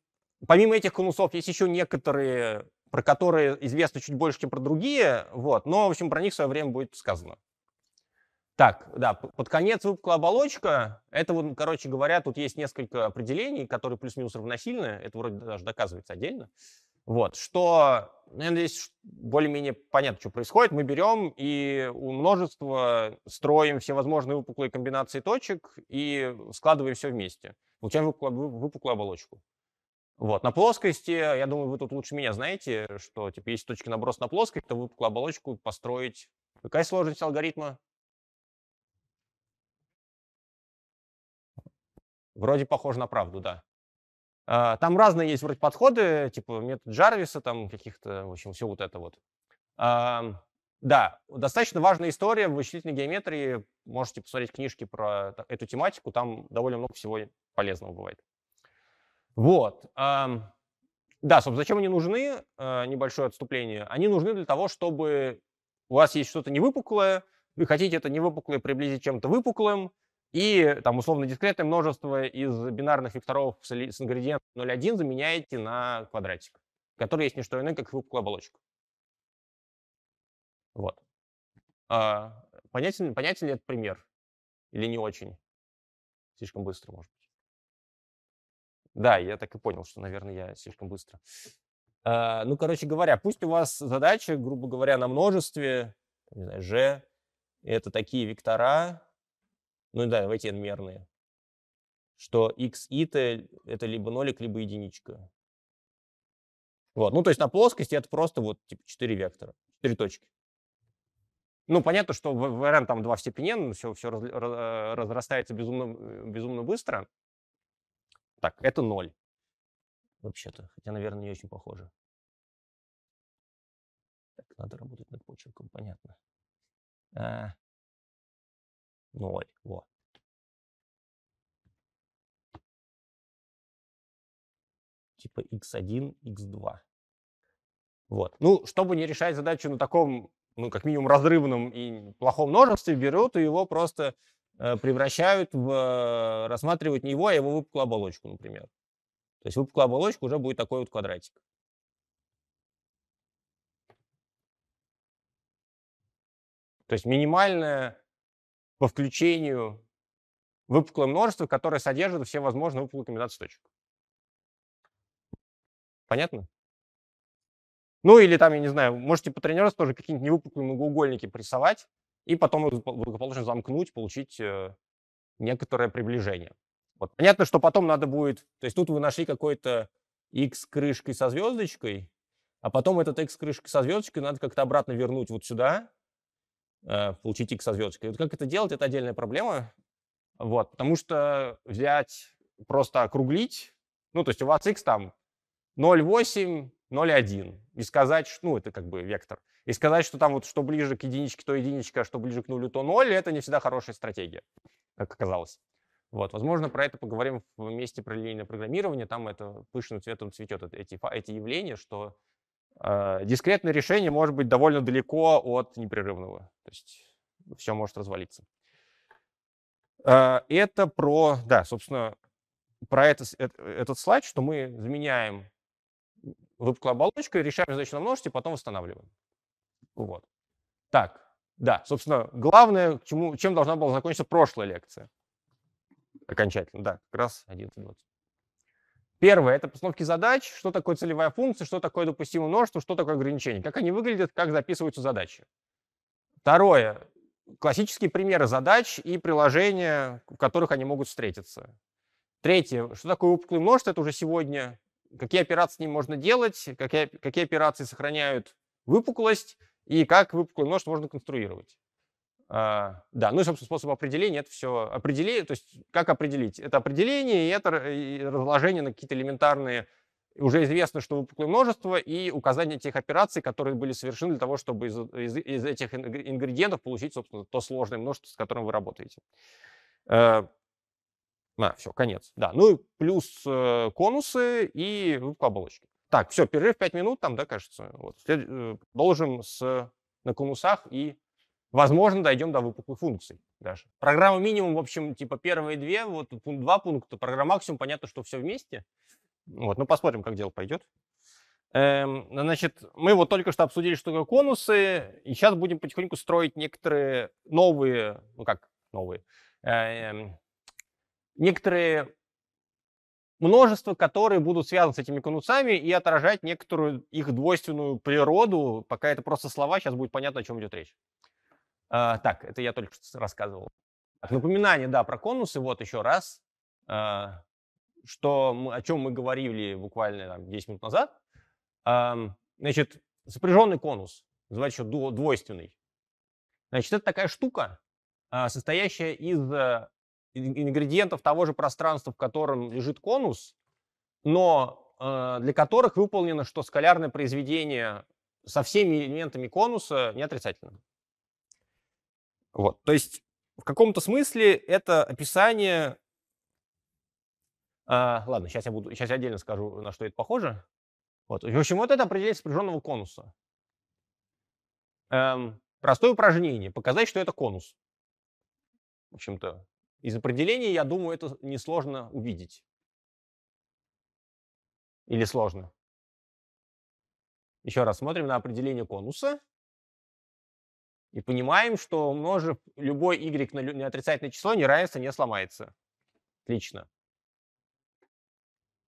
помимо этих конусов есть еще некоторые, про которые известно чуть больше, чем про другие, вот, но, в общем, про них в свое время будет сказано. Так, да, под конец выпуклая оболочка. Это, вот, короче говоря, тут есть несколько определений, которые плюс-минус равносильны. Это вроде даже доказывается отдельно. Вот, что, наверное, здесь более-менее понятно, что происходит. Мы берем и у множества строим всевозможные выпуклые комбинации точек и складываем все вместе. Получаем выпуклую, выпуклую оболочку. Вот, на плоскости, я думаю, вы тут лучше меня знаете, что, типа, если точки наброс на плоскость, то выпуклую оболочку построить. Какая сложность алгоритма? Вроде похоже на правду, да. А, там разные есть вроде подходы, типа метод Джарвиса, там каких-то, в общем, все вот это вот. Да, достаточно важная история в вычислительной геометрии. Можете посмотреть книжки про эту тематику, там довольно много всего полезного бывает. Вот. Да, собственно, зачем они нужны, а, небольшое отступление? Они нужны для того, чтобы у вас есть что-то невыпуклое, вы хотите это невыпуклое приблизить чем-то выпуклым, и там условно дискретное множество из бинарных векторов с ингредиентом 0,1 заменяете на квадратик, который есть не что иное, как хрупкую оболочку. Вот. А, понятен, понятен ли этот пример? Или не очень? Слишком быстро, может быть. Да, я так и понял, что, наверное, я слишком быстро. А, ну, короче говоря, пусть у вас задача, грубо говоря, на множестве, не знаю, g, это такие вектора, ну да, в эти n-мерные, что x и -то это либо нолик, либо единичка. Вот. Ну, то есть на плоскости это просто вот типа 4 вектора, 4 точки. Ну, понятно, что в rn там два в степени n, все, все раз, э, разрастается безумно, э, безумно быстро. Так, это 0 вообще-то. Хотя, наверное, не очень похоже. Так, надо работать над почерком, понятно. А, 0. Вот. Типа x1, x2. Вот. Ну, чтобы не решать задачу на таком, ну, как минимум, разрывном и плохом множестве, берут и его просто э, превращают в... Э, рассматривают не его, а его выпуклую оболочку, например. То есть выпуклая оболочка уже будет такой вот квадратик. То есть минимальная по включению выпуклое множество, которое содержит все возможные выпуклые комбинации точек. Понятно? Ну или там, я не знаю, можете потренироваться тоже какие-нибудь невыпуклые многоугольники прессовать и потом благополучно замкнуть, получить э, некоторое приближение. Вот. Понятно, что потом надо будет... То есть тут вы нашли какой-то x крышкой со звездочкой, а потом этот x крышкой со звездочкой надо как-то обратно вернуть вот сюда, Э, получить их со звездочкой. Вот как это делать, это отдельная проблема. Вот, потому что взять, просто округлить, ну, то есть у вас x там 0,8, 0,1, и сказать, ну, это как бы вектор, и сказать, что там вот что ближе к единичке, то единичка, а что ближе к нулю, то ноль, это не всегда хорошая стратегия, как оказалось. Вот, возможно, про это поговорим вместе про линейное программирование, там это пышным цветом цветет, эти, эти явления, что Э, дискретное решение может быть довольно далеко от непрерывного. То есть все может развалиться. Э, это про, да, собственно, про это, этот слайд, что мы заменяем выпуклую оболочку, решаем задачу на множестве, потом восстанавливаем. Вот. Так, да, собственно, главное, чему, чем должна была закончиться прошлая лекция. Окончательно, да, как раз 11.20. Первое – это постановки задач, что такое целевая функция, что такое допустимое множество, что такое ограничение, как они выглядят, как записываются задачи. Второе – классические примеры задач и приложения, в которых они могут встретиться. Третье – что такое опытное множество, это уже сегодня, какие операции с ним можно делать, какие, какие операции сохраняют выпуклость и как выпуклое множество можно конструировать. А. Да, ну и, собственно, способ определения, это все определение, то есть как определить? Это определение и это разложение на какие-то элементарные, уже известно, что выпуклое множество и указание тех операций, которые были совершены для того, чтобы из, из, из этих ингредиентов получить, собственно, то сложное множество, с которым вы работаете. Э, а, все, конец. Да, ну и плюс э, конусы и выпуклые ну, оболочки. Так, все, перерыв 5 минут там, да, кажется. Вот. След... Э, продолжим с... на конусах и Возможно, дойдем до выпуклых функций даже. Программа минимум, в общем, типа первые две, вот пункт два пункта. Программа максимум, понятно, что все вместе. Вот, ну посмотрим, как дело пойдет. Эм, значит, мы вот только что обсудили, что такое конусы, и сейчас будем потихоньку строить некоторые новые, ну как новые, эм, некоторые множества, которые будут связаны с этими конусами и отражать некоторую их двойственную природу. Пока это просто слова, сейчас будет понятно, о чем идет речь. А, так, это я только что рассказывал. напоминание, да, про конусы. Вот еще раз, а, что мы, о чем мы говорили буквально там, 10 минут назад. значит, сопряженный конус, называется еще двойственный. Значит, это такая штука, а, состоящая из э, ингредиентов того же пространства, в котором лежит конус, но э, для которых выполнено, что скалярное произведение со всеми элементами конуса неотрицательно. Вот. То есть в каком-то смысле это описание... А, ладно, сейчас я, буду, сейчас я отдельно скажу, на что это похоже. Вот. В общем, вот это определение сопряженного конуса. Эм, простое упражнение. Показать, что это конус. В общем-то, из определения, я думаю, это несложно увидеть. Или сложно? Еще раз смотрим на определение конуса. И понимаем, что умножив любой y на, на отрицательное число, неравенство не сломается. Отлично.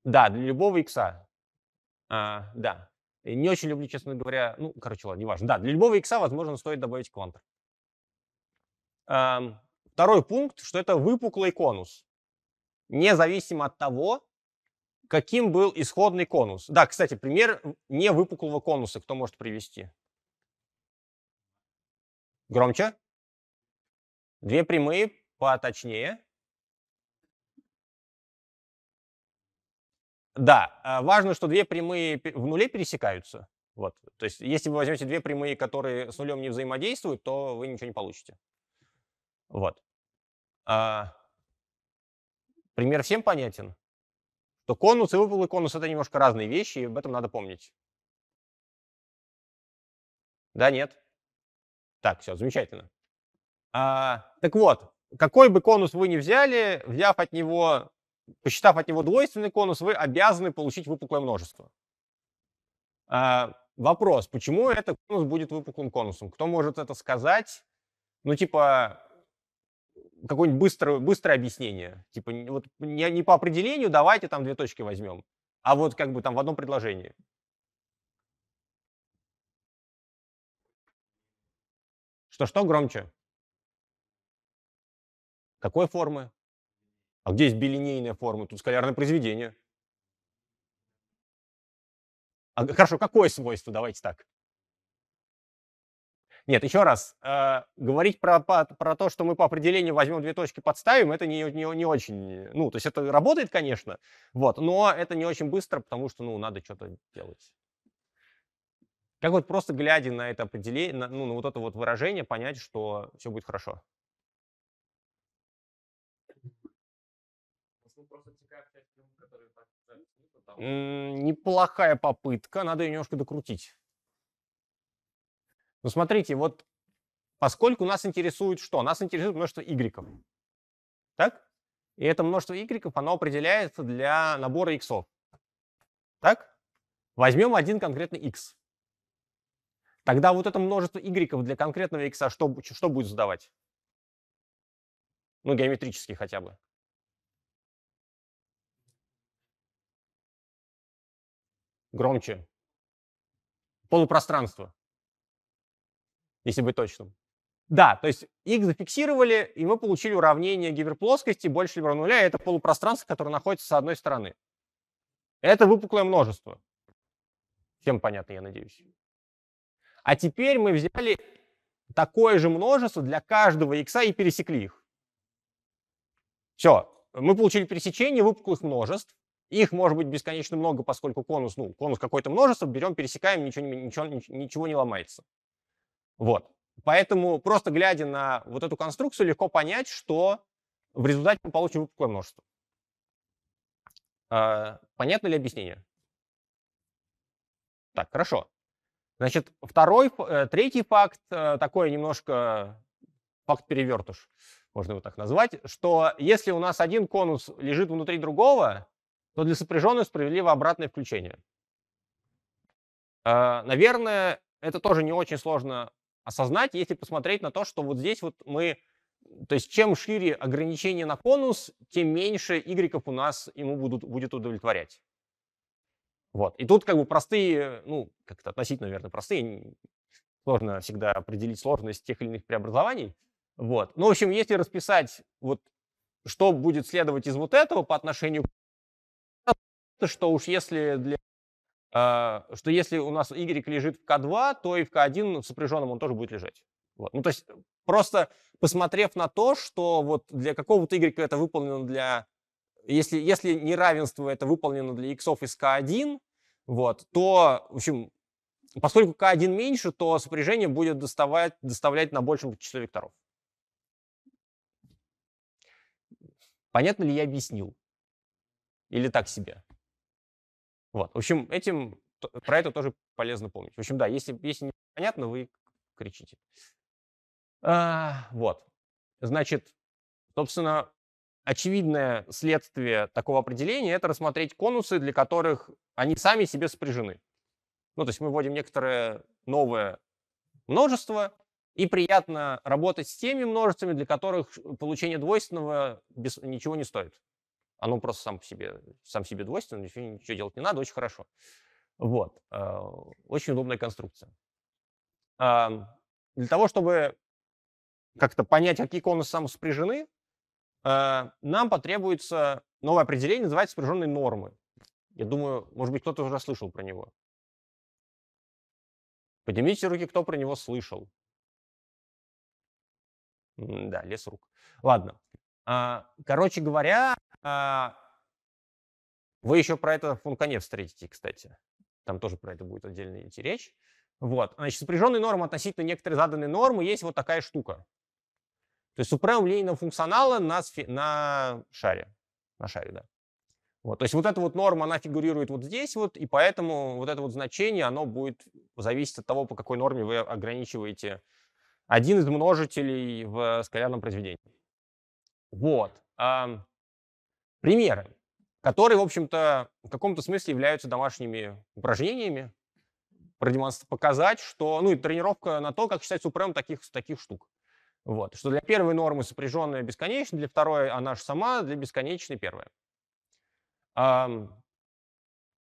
Да, для любого x. А, да. Не очень люблю, честно говоря, ну, короче, ладно, неважно. Да, для любого x, возможно, стоит добавить контр. второй пункт, что это выпуклый конус. Независимо от того, каким был исходный конус. Да, кстати, пример невыпуклого конуса, кто может привести? Громче. Две прямые поточнее. Да, а, важно, что две прямые в нуле пересекаются. Вот. То есть, если вы возьмете две прямые, которые с нулем не взаимодействуют, то вы ничего не получите. Вот. А, пример всем понятен? То конус и выпуклый конус — это немножко разные вещи, и об этом надо помнить. Да, нет? Так, все, замечательно. А, так вот, какой бы конус вы ни взяли, взяв от него, посчитав от него двойственный конус, вы обязаны получить выпуклое множество. А, вопрос, почему этот конус будет выпуклым конусом? Кто может это сказать? Ну, типа, какое-нибудь быстрое, быстрое объяснение. Типа, вот не, не по определению, давайте там две точки возьмем, а вот как бы там в одном предложении. Что-что громче? Какой формы? А где есть билинейная форма? Тут скалярное произведение. А, хорошо, какое свойство? Давайте так. Нет, еще раз. Э, говорить про, про, про то, что мы по определению возьмем две точки, подставим, это не, не, не очень... Ну, то есть это работает, конечно, вот, но это не очень быстро, потому что, ну, надо что-то делать. Как вот просто глядя на это определение, на, ну, на вот это вот выражение, понять, что все будет хорошо? А неплохая попытка, надо ее немножко докрутить. Ну, смотрите, вот поскольку нас интересует что? Нас интересует множество y, Так? И это множество y, оно определяется для набора x, Так? Возьмем один конкретный x. Тогда вот это множество y для конкретного x что, что будет задавать? Ну, геометрически хотя бы. Громче. Полупространство, если быть точным. Да, то есть их зафиксировали, и мы получили уравнение гиперплоскости больше либо равно нуля. Это полупространство, которое находится с одной стороны. Это выпуклое множество. Всем понятно, я надеюсь. А теперь мы взяли такое же множество для каждого x и пересекли их. Все, мы получили пересечение выпуклых множеств. Их может быть бесконечно много, поскольку конус, ну, конус какое-то множество, берем, пересекаем, ничего, ничего, ничего не ломается. Вот. Поэтому просто глядя на вот эту конструкцию, легко понять, что в результате мы получим выпуклое множество. А, понятно ли объяснение? Так, хорошо. Значит, второй, э, третий факт, э, такой немножко факт-перевертыш, можно его так назвать, что если у нас один конус лежит внутри другого, то для сопряженности справедливо обратное включение. Э, наверное, это тоже не очень сложно осознать, если посмотреть на то, что вот здесь вот мы... То есть чем шире ограничение на конус, тем меньше y у нас ему будут, будет удовлетворять. Вот. И тут как бы простые, ну, как-то относительно, наверное, простые, сложно всегда определить сложность тех или иных преобразований. Вот. Ну, в общем, если расписать, вот, что будет следовать из вот этого по отношению к что уж если для а, что если у нас Y лежит в k 2 то и в k 1 в сопряженном он тоже будет лежать. Вот. Ну, то есть просто посмотрев на то, что вот для какого-то Y это выполнено для если, если неравенство это выполнено для x из k1, вот, то, в общем, поскольку k1 меньше, то сопряжение будет доставать, доставлять на большем числе векторов. Понятно ли я объяснил? Или так себе? Вот. В общем, этим, про это тоже полезно помнить. В общем, да, если, если непонятно, вы кричите. А, вот. Значит, собственно, очевидное следствие такого определения – это рассмотреть конусы, для которых они сами себе сопряжены. Ну, то есть мы вводим некоторое новое множество, и приятно работать с теми множествами, для которых получение двойственного без, ничего не стоит. Оно просто сам по себе, сам себе двойственно, ничего, ничего делать не надо, очень хорошо. Вот. Э, очень удобная конструкция. Для того, чтобы как-то понять, а какие конусы самоспряжены, Э, нам потребуется новое определение, называется спряженные нормы. Я думаю, может быть, кто-то уже слышал про него. Поднимите руки, кто про него слышал. Да, лес рук. Ладно. А, короче говоря, а, вы еще про это в Функане встретите, кстати. Там тоже про это будет отдельная идти речь. Вот. Значит, сопряженные нормы относительно некоторой заданной нормы есть вот такая штука. То есть управим линейного функционала на, сфе- на шаре. На шаре, да. Вот, то есть вот эта вот норма, она фигурирует вот здесь вот, и поэтому вот это вот значение, оно будет зависеть от того, по какой норме вы ограничиваете один из множителей в скалярном произведении. Вот. Примеры, которые, в общем-то, в каком-то смысле являются домашними упражнениями, продемонстрировать, показать, что, ну и тренировка на то, как считать супрем таких, таких штук. Вот. Что для первой нормы сопряженная бесконечна, для второй она же сама, для бесконечной первая.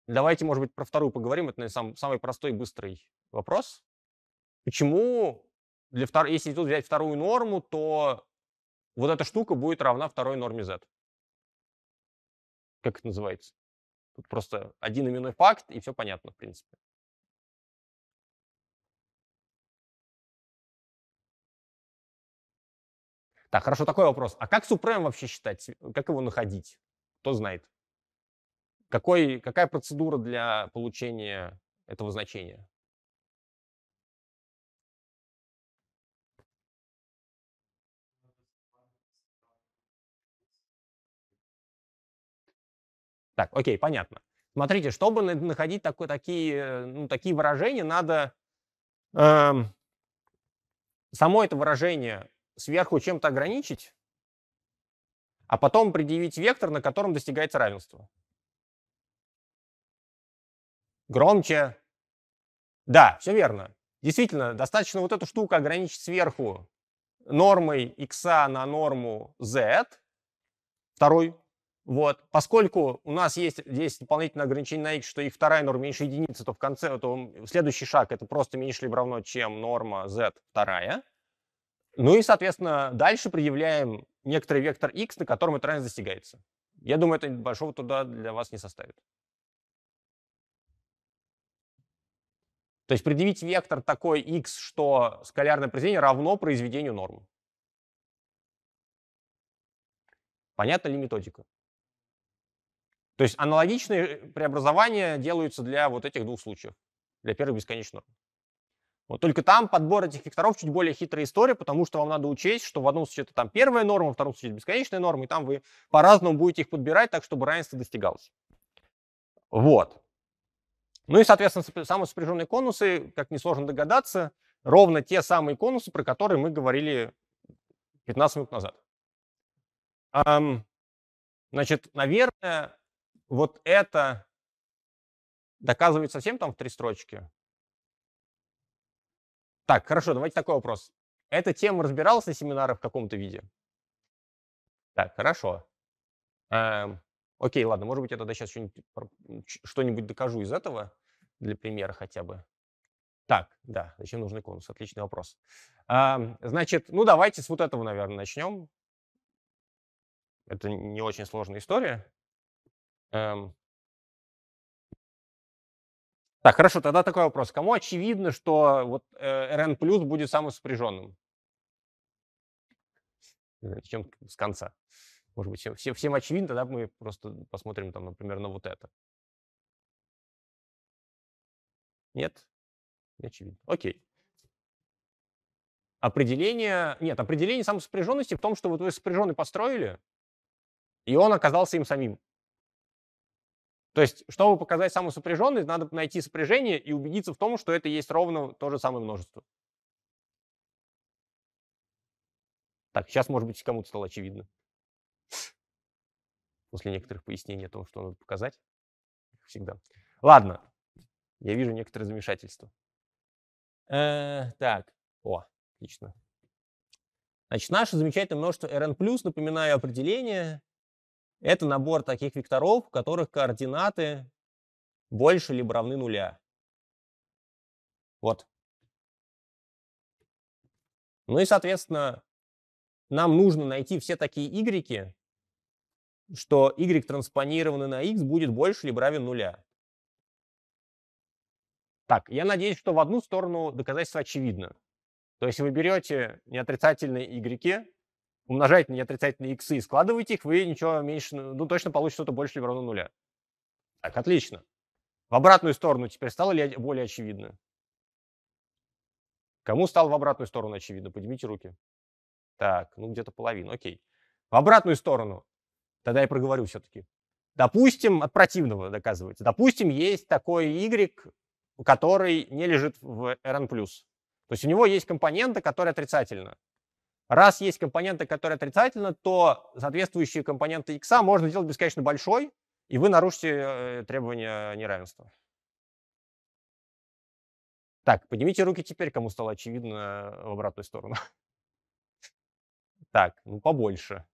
Давайте, может быть, про вторую поговорим. Это наверное, сам, самый простой и быстрый вопрос. Почему, для втор... если тут взять вторую норму, то вот эта штука будет равна второй норме z? Как это называется? Тут просто один именной факт, и все понятно, в принципе. Так, хорошо, такой вопрос. А как Supreme вообще считать? Как его находить? Кто знает? Какой, какая процедура для получения этого значения? Так, окей, понятно. Смотрите, чтобы находить такой, такие, ну, такие выражения, надо эм, само это выражение сверху чем-то ограничить, а потом предъявить вектор, на котором достигается равенство. Громче. Да, все верно. Действительно, достаточно вот эту штуку ограничить сверху нормой x на норму z, второй. Вот. Поскольку у нас есть здесь дополнительное ограничение на x, что их вторая норма меньше единицы, то в конце то следующий шаг это просто меньше либо равно, чем норма z вторая. Ну и, соответственно, дальше предъявляем некоторый вектор x, на котором это равенство достигается. Я думаю, это большого туда для вас не составит. То есть предъявить вектор такой x, что скалярное произведение равно произведению норм. Понятна ли методика? То есть аналогичные э, преобразования делаются для вот этих двух случаев, для первой бесконечной нормы. Вот только там подбор этих векторов чуть более хитрая история, потому что вам надо учесть, что в одном случае это там первая норма, во втором случае это бесконечная норма, и там вы по-разному будете их подбирать так, чтобы равенство достигалось. Вот. Ну и, соответственно, самые сопряженные конусы, как несложно догадаться, ровно те самые конусы, про которые мы говорили 15 минут назад. значит, наверное, вот это доказывает совсем там в три строчки. Так, хорошо, давайте такой вопрос. Эта тема разбиралась на семинарах в каком-то виде? Так, хорошо. Эм, окей, ладно, может быть, я тогда сейчас что-нибудь, что-нибудь докажу из этого для примера хотя бы. Так, да, зачем нужны конусы? Отличный вопрос. Эм, значит, ну давайте с вот этого, наверное, начнем. Это не очень сложная история. Эм, так, хорошо, тогда такой вопрос. Кому очевидно, что вот э, RN плюс будет самым сопряженным? Э, Чем с конца. Может быть, всем, всем, всем очевидно, тогда мы просто посмотрим, там, например, на вот это. Нет? Не очевидно. Окей. Определение... Нет, определение самосопряженности в том, что вот вы сопряженный построили, и он оказался им самим. То есть, чтобы показать саму сопряженность, надо найти сопряжение и убедиться в том, что это есть ровно то же самое множество. Так, сейчас, может быть, кому-то стало очевидно. После некоторых пояснений о том, что надо показать. Всегда. Ладно. Я вижу некоторое замешательство. Э, так. О, отлично. Значит, наше замечательное множество Rn+, напоминаю определение, это набор таких векторов, у которых координаты больше либо равны нуля. Вот. Ну и, соответственно, нам нужно найти все такие y, что y транспонированный на x будет больше либо равен нуля. Так, я надеюсь, что в одну сторону доказательство очевидно. То есть вы берете неотрицательные y, умножаете на отрицательные иксы и складываете их, вы ничего меньше, ну, ну точно получится что-то больше либо равно нуля. Так, отлично. В обратную сторону теперь стало ли более очевидно? Кому стало в обратную сторону очевидно? Поднимите руки. Так, ну где-то половина, окей. В обратную сторону, тогда я проговорю все-таки. Допустим, от противного доказывается. Допустим, есть такой y, который не лежит в Rn+. То есть у него есть компонента, которая отрицательна. Раз есть компоненты, которые отрицательны, то соответствующие компоненты x можно сделать бесконечно большой, и вы нарушите э, требования неравенства. Так, поднимите руки теперь, кому стало очевидно э, в обратную сторону. Так, ну побольше.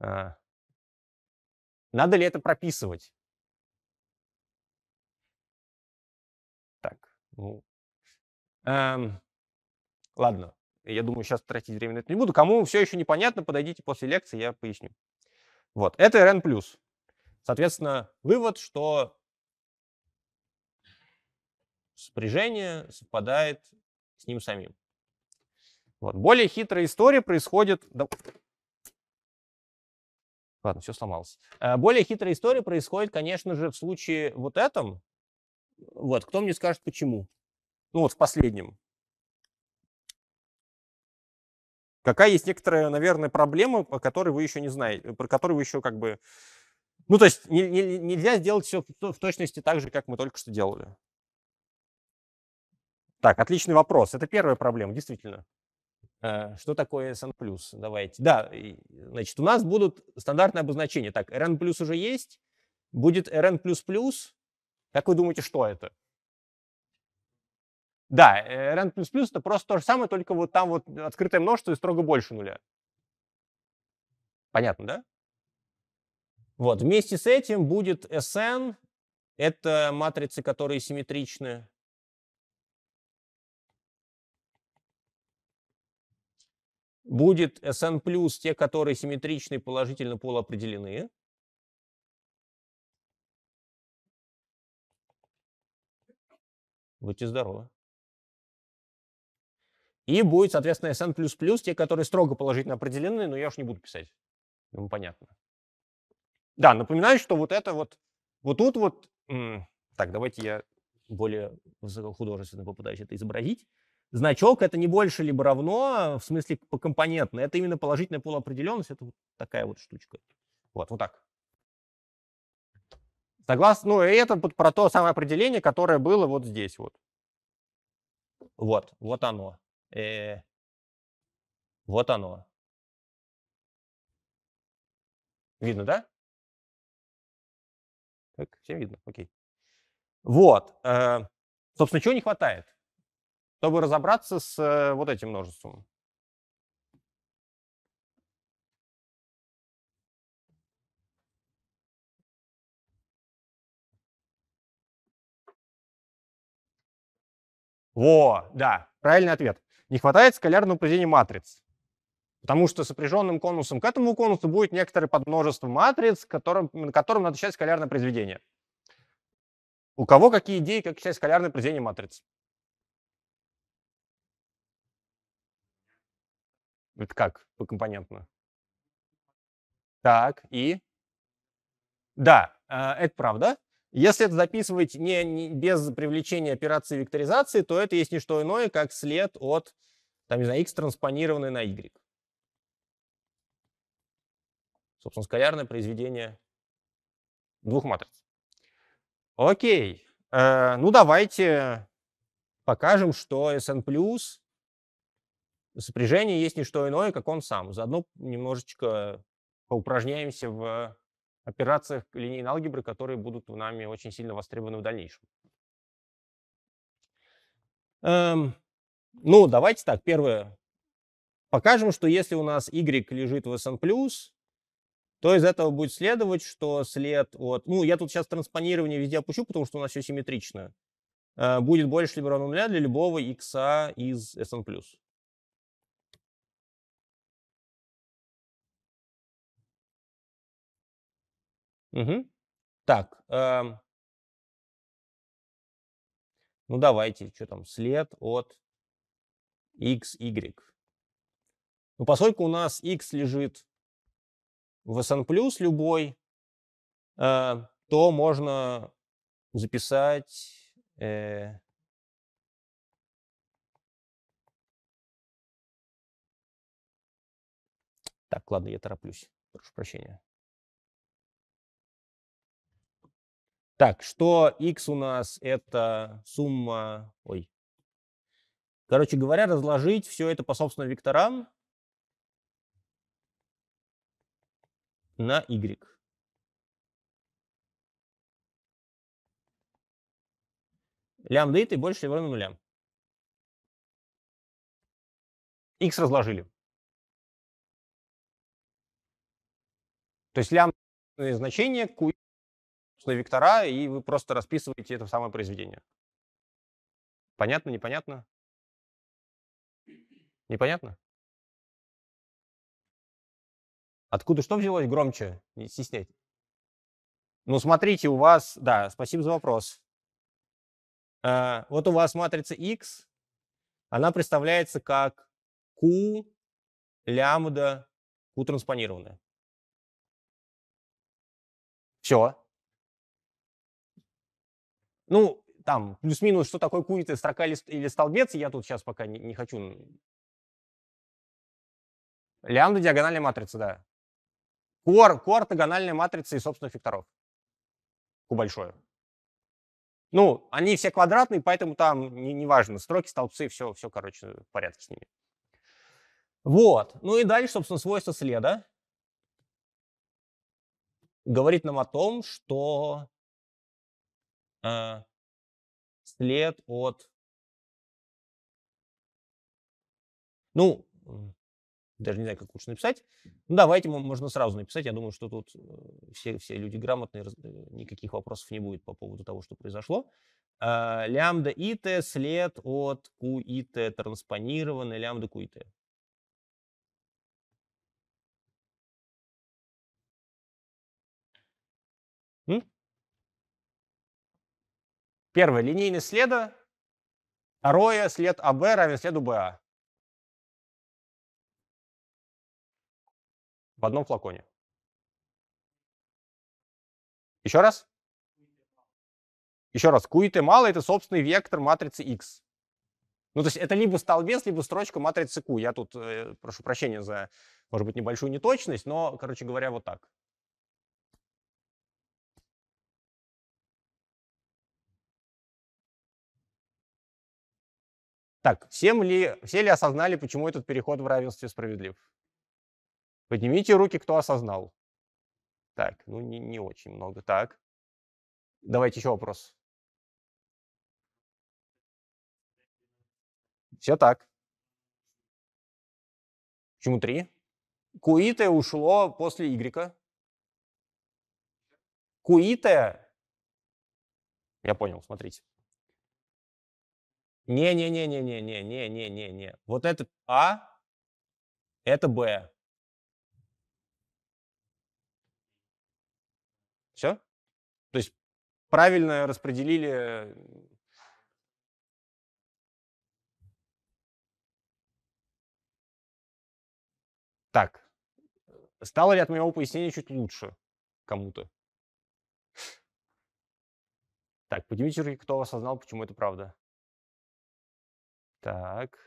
А. Надо ли это прописывать? Так, ну... Эм, ладно. Я думаю, сейчас тратить время на это не буду. Кому все еще непонятно, подойдите после лекции, я поясню. Вот, это RN+. Соответственно, вывод, что спряжение совпадает с ним самим. Вот. Более хитрая история происходит... Ладно, все сломалось. Э, более хитрая история происходит, конечно же, в случае вот этом. Вот, кто мне скажет, почему? Ну вот в последнем. Какая есть некоторая, наверное, проблема, о которой вы еще не знаете, э, про которую вы еще как бы... Ну, то есть не, не, нельзя сделать все в, точности так же, как мы только что делали. Так, отличный вопрос. Это первая проблема, действительно. Э, что такое SN+. Давайте. Да, значит, у нас будут стандартные обозначения. Так, RN+, уже есть. Будет RN++. Как вы думаете, что это? Да, rand++ э, это просто то же самое, только вот там вот открытое множество и строго больше нуля. Понятно, да? Вот, вместе с этим будет SN, это матрицы, которые симметричны. Будет SN+, плюс те, которые симметричны и положительно полуопределены. Будьте здоровы. И будет, соответственно, SN++, те, которые строго положительно определены, но я уж не буду писать. Ну, понятно. Да, напоминаю, что вот это вот, вот тут вот... Так, давайте я более художественно попытаюсь это изобразить. Значок — это не больше либо равно, в смысле по компонентно. Это именно положительная полуопределенность, это вот такая вот штучка. Вот, вот так. Согласно, ну, и это про то самое определение, которое было вот здесь вот. Вот, вот оно. Э, вот оно. Видно, да? Так, всем видно, окей. Вот. Э, собственно, чего не хватает, чтобы разобраться с э, вот этим множеством? Во, да, правильный ответ. Не хватает скалярного произведения матриц. Потому что сопряженным конусом к этому конусу будет некоторое подмножество матриц, которым, на котором надо считать скалярное произведение. У кого какие идеи, как считать скалярное произведение матриц? Это как по компонентно? Так, и... Да, э, это правда. Если это записывать не, не, без привлечения операции векторизации, то это есть не что иное, как след от там, не знаю, x транспонированный на y. Собственно, скалярное произведение двух матриц. Окей. Э, ну, давайте покажем, что SN+, сопряжение есть не что иное, как он сам. Заодно немножечко поупражняемся в операциях линейной алгебры, которые будут нами очень сильно востребованы в дальнейшем. Эм, ну, давайте так, первое. Покажем, что если у нас y лежит в SN+, то из этого будет следовать, что след от... Ну, я тут сейчас транспонирование везде опущу, потому что у нас все симметрично. Э, будет больше либо равно нуля для любого x из SN+. Угу. Так. Э, ну, давайте. Что там? След от x, y. Ну, поскольку у нас x лежит в SN+, любой, э, то можно записать... Э, Так, ладно, я тороплюсь. Прошу прощения. Так, что x у нас это сумма... Ой. Короче говоря, разложить все это по собственным векторам на y. Лямбда и больше равно нулям. x разложили. То есть лямбда значение, q на вектора, и вы просто расписываете это самое произведение. Понятно, непонятно? Непонятно? Откуда что взялось громче? Не стеснять. Ну, смотрите, у вас... Да, спасибо за вопрос. Э, вот у вас матрица X, она представляется как Q, лямбда, Q транспонированная. Все. Ну, там, плюс-минус, что такое курица, строка или столбец, я тут сейчас пока не, не хочу. Лямбда диагональная матрица, да. Кор, кор диагональной матрицы и собственных векторов. Q большое. Ну, они все квадратные, поэтому там не, не строки, столбцы, все, все, короче, в порядке с ними. Вот. Ну и дальше, собственно, свойство следа говорит нам о том, что э, след от... Ну, даже не знаю, как лучше написать. Ну, давайте можно сразу написать. Я думаю, что тут э, все, все люди грамотные, э, никаких вопросов не будет по поводу того, что произошло. А, лямбда ит след от qit транспонированный лямбда qit. Первое – линейность следа. Второе – след АБ равен следу БА. В одном флаконе. Еще раз? Еще раз. Куиты мало – это собственный вектор матрицы X. Ну, то есть это либо столбец, либо строчка матрицы Q. Я тут э, прошу прощения за, может быть, небольшую неточность, но, короче говоря, вот так. Так, всем ли, все ли осознали, почему этот переход в равенстве справедлив? Поднимите руки, кто осознал. Так, ну не, не очень много. Так, давайте еще вопрос. Все так. Почему три? Куите ушло после Y. Куите. Я понял, смотрите. Не-не-не-не-не-не-не-не-не. Вот это А, это Б. Все? То есть правильно распределили Так, стало ли от моего пояснения чуть лучше кому-то? Так, поднимите руки, кто осознал, почему это правда. Так.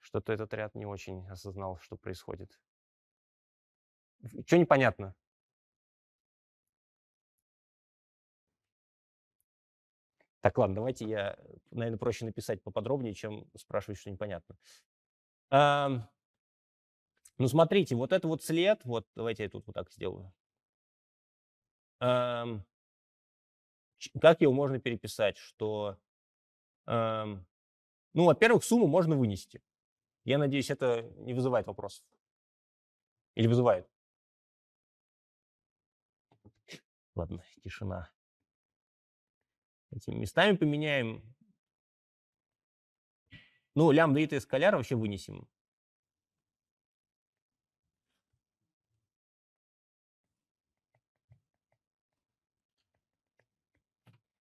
Что-то этот ряд не очень осознал, что происходит. Что непонятно? Так, ладно, давайте я, наверное, проще написать поподробнее, чем спрашивать, что непонятно. А, ну, смотрите, вот это вот след, вот давайте я тут вот так сделаю. А, как его можно переписать, что ну, во-первых, сумму можно вынести. Я надеюсь, это не вызывает вопросов. Или вызывает? Ладно, тишина. Этими местами поменяем. Ну, лямбда и скаляр вообще вынесем.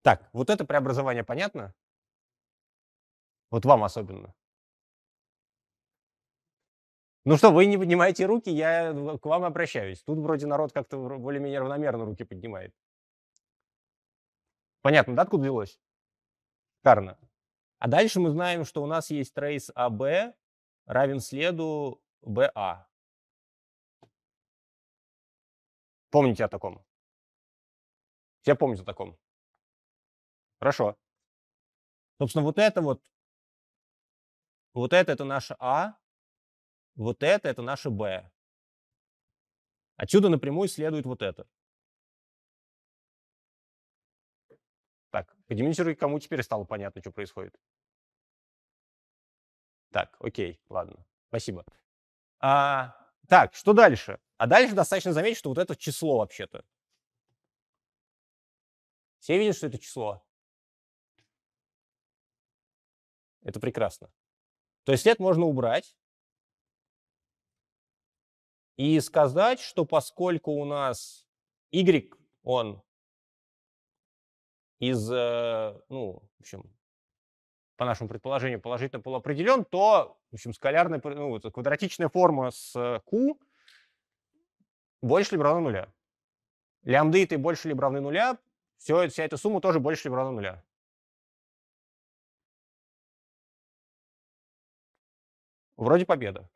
Так, вот это преобразование понятно? Вот вам особенно. Ну что, вы не поднимаете руки, я к вам обращаюсь. Тут вроде народ как-то более-менее равномерно руки поднимает. Понятно, да, откуда взялось? Карно. А дальше мы знаем, что у нас есть трейс АБ равен следу БА. Помните о таком? Все помнят о таком? Хорошо. Собственно, вот это вот вот это это наше А, вот это это наше Б. Отсюда напрямую следует вот это. Так, поднимите руки кому теперь стало понятно, что происходит. Так, окей, ладно, спасибо. А, так, что дальше? А дальше достаточно заметить, что вот это число вообще-то. Все видят, что это число? Это прекрасно. То есть это можно убрать и сказать, что поскольку у нас y, он из, э, ну, в общем, по нашему предположению, положительно полуопределен, то, в общем, скалярная, ну, квадратичная форма с Q больше либо равна нуля. Лямбды и больше либо равны нуля, все, вся эта сумма тоже больше либо равна нуля. Вроде победа.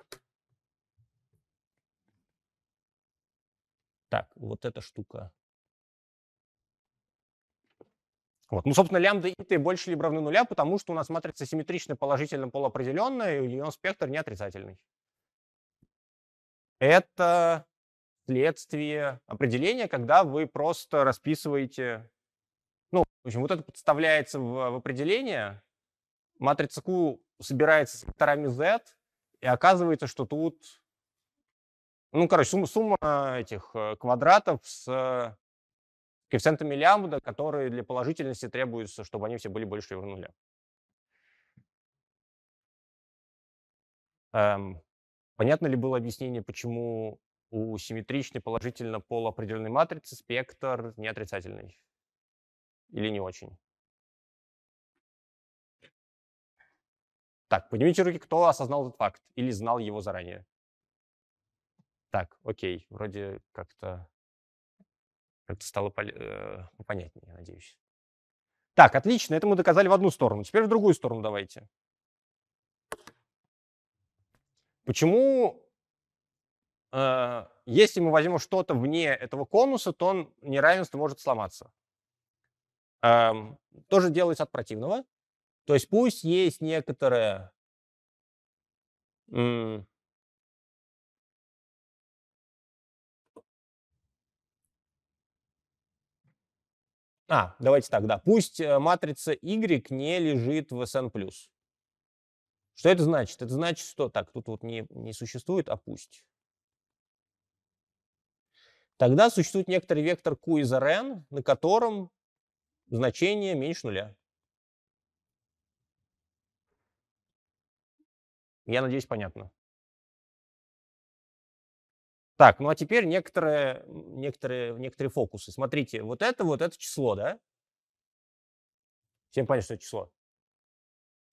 Так, вот эта штука. Вот. Ну, собственно, лямбда и t больше либо равны нуля, потому что у нас матрица симметричная, положительно полуопределенная, и ее спектр не отрицательный. Это следствие определения, когда вы просто расписываете... Ну, в общем, вот это подставляется в, в определение. Матрица Q собирается с векторами Z, и оказывается, что тут, ну, короче, сумма, сумма этих э, квадратов с э, коэффициентами лямбда, которые для положительности требуются, чтобы они все были больше его нуля. Эм, понятно ли было объяснение, почему у симметричной положительно полуопределенной матрицы спектр неотрицательный Или не очень? Так, поднимите руки, кто осознал этот факт или знал его заранее. Так, окей, вроде как-то как стало э, понятнее, надеюсь. Так, отлично, это мы доказали в одну сторону. Теперь в другую сторону давайте. Почему, э, если мы возьмем что-то вне этого конуса, то он, неравенство может сломаться? Эм, тоже делается от противного. То есть пусть есть некоторое А, давайте так, да. Пусть э, матрица Y не лежит в SN+. Что это значит? Это значит, что... Так, тут вот не, не существует, а пусть. Тогда существует некоторый вектор Q из Rn, на котором значение меньше нуля. Я надеюсь, понятно. Так, ну а теперь некоторые, некоторые, некоторые фокусы. Смотрите, вот это вот это число, да? Всем понятно, что это число?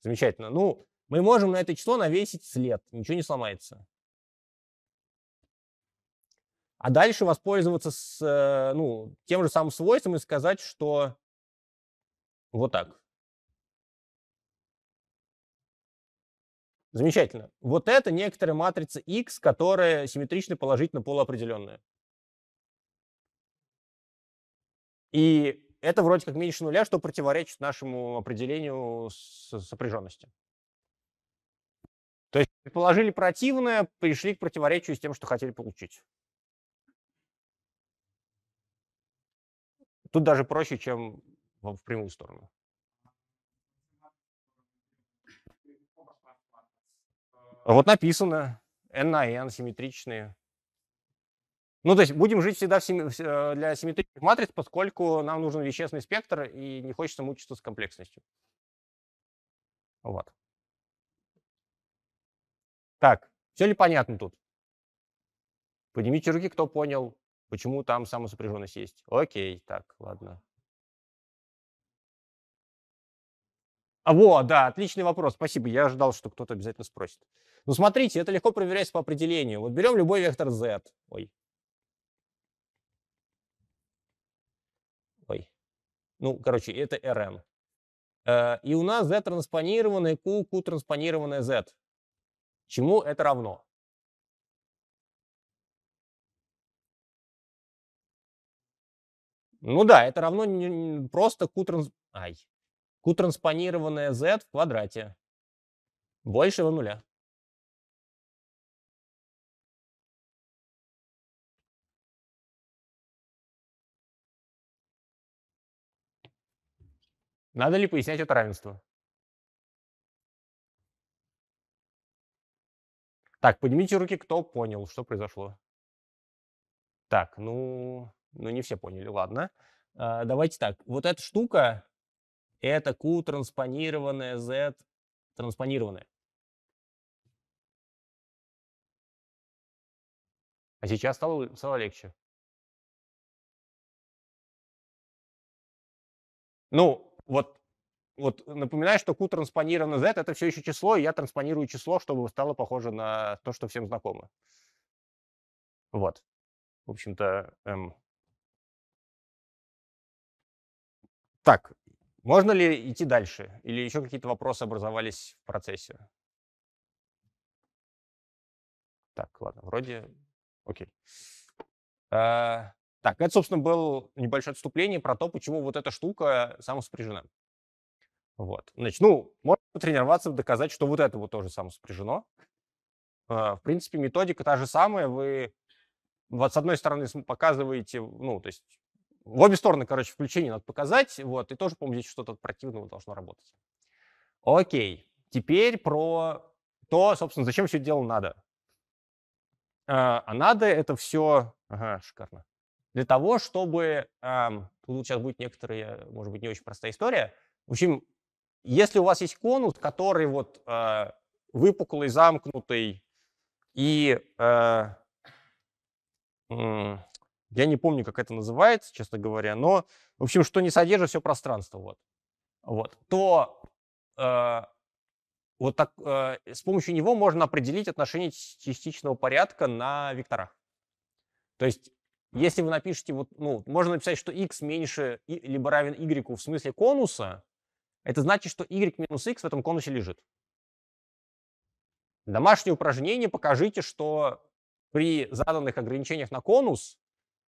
Замечательно. Ну, мы можем на это число навесить след, ничего не сломается. А дальше воспользоваться с, э, ну, тем же самым свойством и сказать, что вот так. Замечательно. Вот это некоторая матрица X, которая симметрично положительно полуопределенная. И это вроде как меньше нуля, что противоречит нашему определению сопряженности. То есть предположили противное, пришли к противоречию с тем, что хотели получить. Тут даже проще, чем в прямую сторону. Вот написано, N на N симметричные. Ну, то есть будем жить всегда э, для симметричных матриц, поскольку нам нужен вещественный спектр, и не хочется мучиться с комплексностью. Вот. Так, все ли понятно тут? Поднимите руки, кто понял, почему там самосопряженность есть. Окей, так, ладно. А, во, да, отличный вопрос, спасибо. Я ожидал, что кто-то обязательно спросит. Ну, смотрите, это легко проверять по определению. Вот берем любой вектор z. Ой. Ой. Ну, короче, это Rn. Э, и у нас z транспонированное q, q транспонированное z. Чему это равно? Ну да, это равно просто q, транс... Ай. q транспонированное z в квадрате. Большего нуля. Надо ли пояснять это равенство? Так, поднимите руки, кто понял, что произошло. Так, ну, ну не все поняли, ладно. А, давайте так, вот эта штука, это Q транспонированное Z транспонированное. А сейчас стало, стало легче. Ну, вот, вот э, напоминаю, что Q транспонировано Z, это все еще число, и я транспонирую число, чтобы стало похоже на то, что всем знакомо. Вот. В общем-то, эм... так, можно ли идти дальше? Или еще какие-то вопросы образовались в процессе? Так, ладно, вроде... Окей. А, так, это, собственно, было небольшое отступление про то, почему вот эта штука самоспряжена. Вот. Значит, ну, можно потренироваться, доказать, что вот это вот тоже самоспряжено. А, в принципе, методика та же самая. Вы вот с одной стороны показываете, ну, то есть в обе стороны, короче, включение надо показать, вот, и тоже, по-моему, здесь что-то от противного должно работать. Окей, теперь про то, собственно, зачем все это дело надо. А, а надо это все... Ага, шикарно для того, чтобы... тут сейчас будет некоторая, э, может быть, не очень простая история. В общем, если у вас есть конус, который вот э, выпуклый, замкнутый, и э, я не помню, как это называется, честно говоря, но, в общем, что не содержит все пространство, вот, вот то вот так, э, с помощью него можно определить отношение частичного порядка на векторах. То есть если вы напишете, вот, ну, можно написать, что x меньше и, либо равен y в смысле конуса, это значит, что y минус x в этом конусе лежит. Домашнее упражнение покажите, что при заданных ограничениях на конус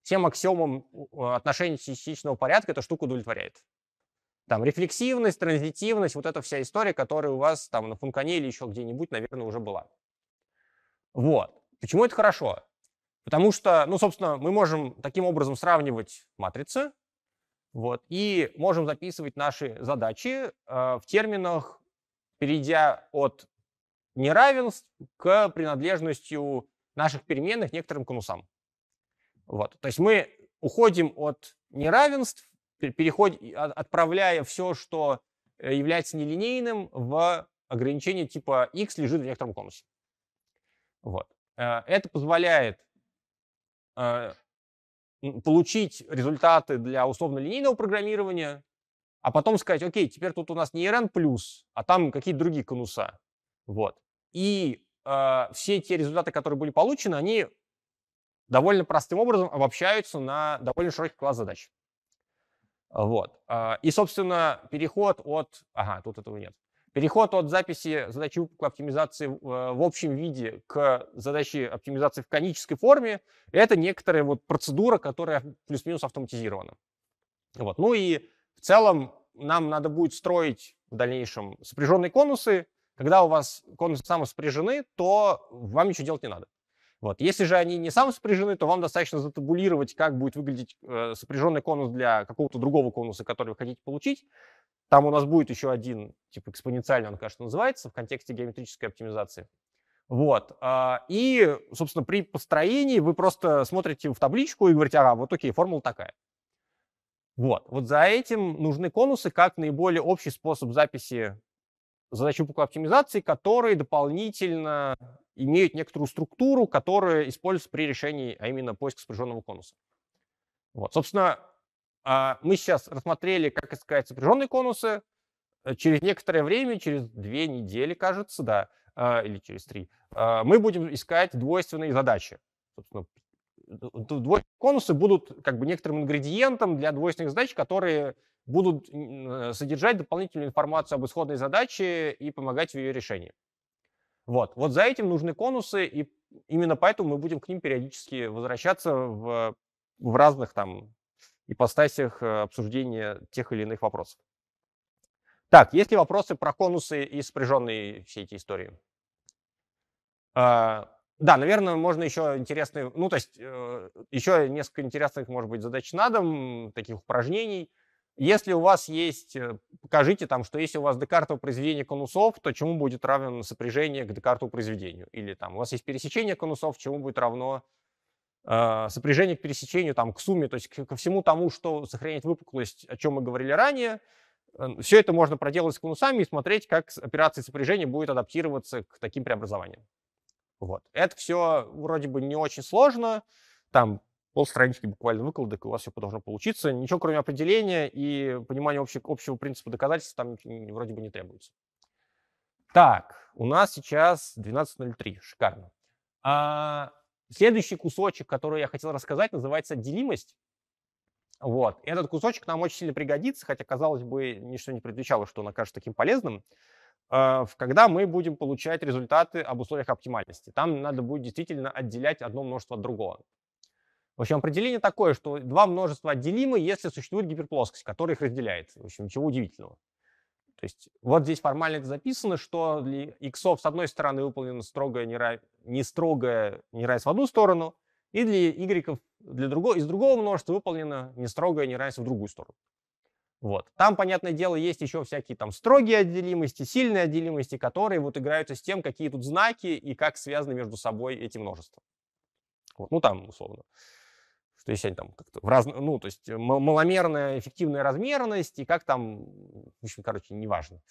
всем аксиомам отношения частичного порядка эта штука удовлетворяет. Там рефлексивность, транзитивность, вот эта вся история, которая у вас там на функане или еще где-нибудь, наверное, уже была. Вот. Почему это хорошо? Потому что, ну, собственно, мы можем таким образом сравнивать матрицы вот, и можем записывать наши задачи э, в терминах, перейдя от неравенств к принадлежностью наших переменных некоторым конусам. Вот. То есть мы уходим от неравенств, переход, отправляя все, что э, является нелинейным, в ограничение типа x лежит в некотором конусе. Вот. Э, это позволяет Э, получить результаты для условно-линейного программирования, а потом сказать, окей, теперь тут у нас не RN+, а там какие-то другие конуса. Вот. И э, все те результаты, которые были получены, они довольно простым образом обобщаются на довольно широкий класс задач. Вот. Э, и, собственно, переход от... Ага, тут этого нет. Переход от записи задачи выпукла оптимизации э, в общем виде к задаче оптимизации в конической форме – это некоторая вот процедура, которая плюс-минус автоматизирована. Вот. Ну и в целом нам надо будет строить в дальнейшем сопряженные конусы. Когда у вас конусы самоспряжены, то вам ничего делать не надо. Вот. Если же они не самоспряжены, то вам достаточно затабулировать, как будет выглядеть э, сопряженный конус для какого-то другого конуса, который вы хотите получить. Там у нас будет еще один, типа экспоненциальный, он, конечно, называется, в контексте геометрической оптимизации. Вот. А, и, собственно, при построении вы просто смотрите в табличку и говорите, ага, вот окей, формула такая. Вот. Вот за этим нужны конусы как наиболее общий способ записи задачи по оптимизации, которые дополнительно имеют некоторую структуру, которая используется при решении, а именно поиска спряженного конуса. Вот. Собственно, а мы сейчас рассмотрели, как искать сопряженные конусы. Э, через некоторое время, через две недели, кажется, да, а, или через три, а, мы будем искать двойственные задачи. Собственно, двойственные конусы будут как бы некоторым ингредиентом для двойственных задач, которые будут э, содержать дополнительную информацию об исходной задаче и помогать в ее решении. Вот, вот за этим нужны конусы, и именно поэтому мы будем к ним периодически возвращаться в, в разных там и ипостасях э, обсуждения тех или иных вопросов. Так, есть ли вопросы про конусы и спряженные все эти истории? А, да, наверное, можно еще интересные, ну, то есть э, еще несколько интересных, может быть, задач на дом, таких упражнений. Если у вас есть, э, покажите там, что если у вас декартово произведение конусов, то чему будет равен сопряжение к декартовому произведению? Или там у вас есть пересечение конусов, чему будет равно Э, сопряжение к пересечению, там, к сумме, то есть ко всему тому, что сохраняет выпуклость, о чем мы говорили ранее. Э, все это можно проделать с конусами и смотреть, как операции сопряжения будет адаптироваться к таким преобразованиям. Вот. Это все вроде бы не очень сложно. Там полстранички буквально выкладок, и у вас все должно получиться. Ничего, кроме определения и понимания общего, общего принципа доказательства, там вроде бы не требуется. Так, у нас сейчас 12.03. Шикарно. А Следующий кусочек, который я хотел рассказать, называется делимость. Вот. Этот кусочек нам очень сильно пригодится, хотя, казалось бы, ничто не предвещало, что он окажется таким полезным, а, когда мы будем получать результаты об условиях оптимальности. Там надо будет действительно отделять одно множество от другого. В общем, определение такое, что два множества отделимы, если существует гиперплоскость, которая их разделяет. В общем, ничего удивительного. То есть вот здесь формально это записано, что для иксов с одной стороны выполнено строгое, не, ра... не строгое неравенство в одну сторону, и для y для другого, из другого множества выполнено не строгое неравенство в другую сторону. Вот. Там, понятное дело, есть еще всякие там строгие отделимости, сильные отделимости, которые вот играются с тем, какие тут знаки и как связаны между собой эти множества. Вот. Ну, там, условно. То есть они там как-то в раз... ну, то есть э, маломерная эффективная размерность и как там, в общем, короче, неважно.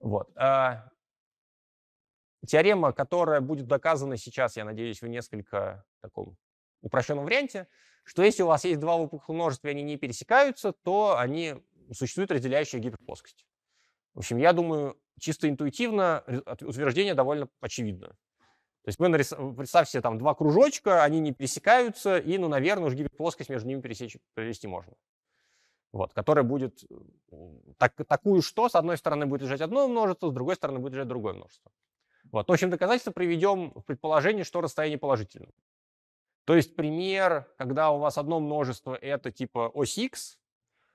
Вот. Э. Теорема, которая будет доказана сейчас, я надеюсь, в несколько таком упрощенном варианте, что если у вас есть два выпуклых множества, и они не пересекаются, то они существуют разделяющие гиперплоскость. В общем, я думаю, чисто интуитивно э, утверждение довольно очевидно. То есть мы нарис... представьте, себе там два кружочка, они не пересекаются, и, ну, наверное, уж гиперплоскость между ними пересечь, провести можно. Вот, которая будет так, такую, что с одной стороны будет лежать одно множество, с другой стороны будет лежать другое множество. Вот. В общем, доказательство приведем в предположении, что расстояние положительное. То есть пример, когда у вас одно множество это типа ось x,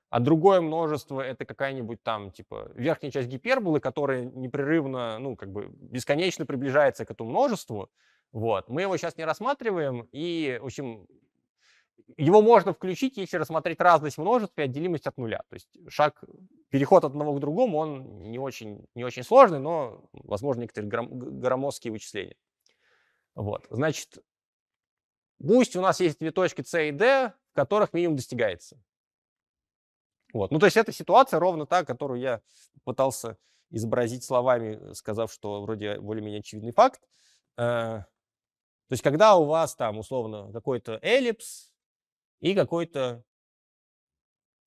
а другое множество — это какая-нибудь там, типа, верхняя часть гиперболы, которая непрерывно, ну, как бы бесконечно приближается к этому множеству. Вот. Мы его сейчас не рассматриваем, и, в общем, его можно включить, если рассмотреть разность множеств и отделимость от нуля. То есть шаг, переход от одного к другому, он не очень, не очень сложный, но, возможно, некоторые громоздкие вычисления. Вот. Значит, пусть у нас есть две точки C и D, в которых минимум достигается. Вот. Ну, то есть эта ситуация ровно та, которую я пытался изобразить словами, э, сказав, что вроде более-менее очевидный факт. Э, то есть когда у вас там условно какой-то эллипс и какой-то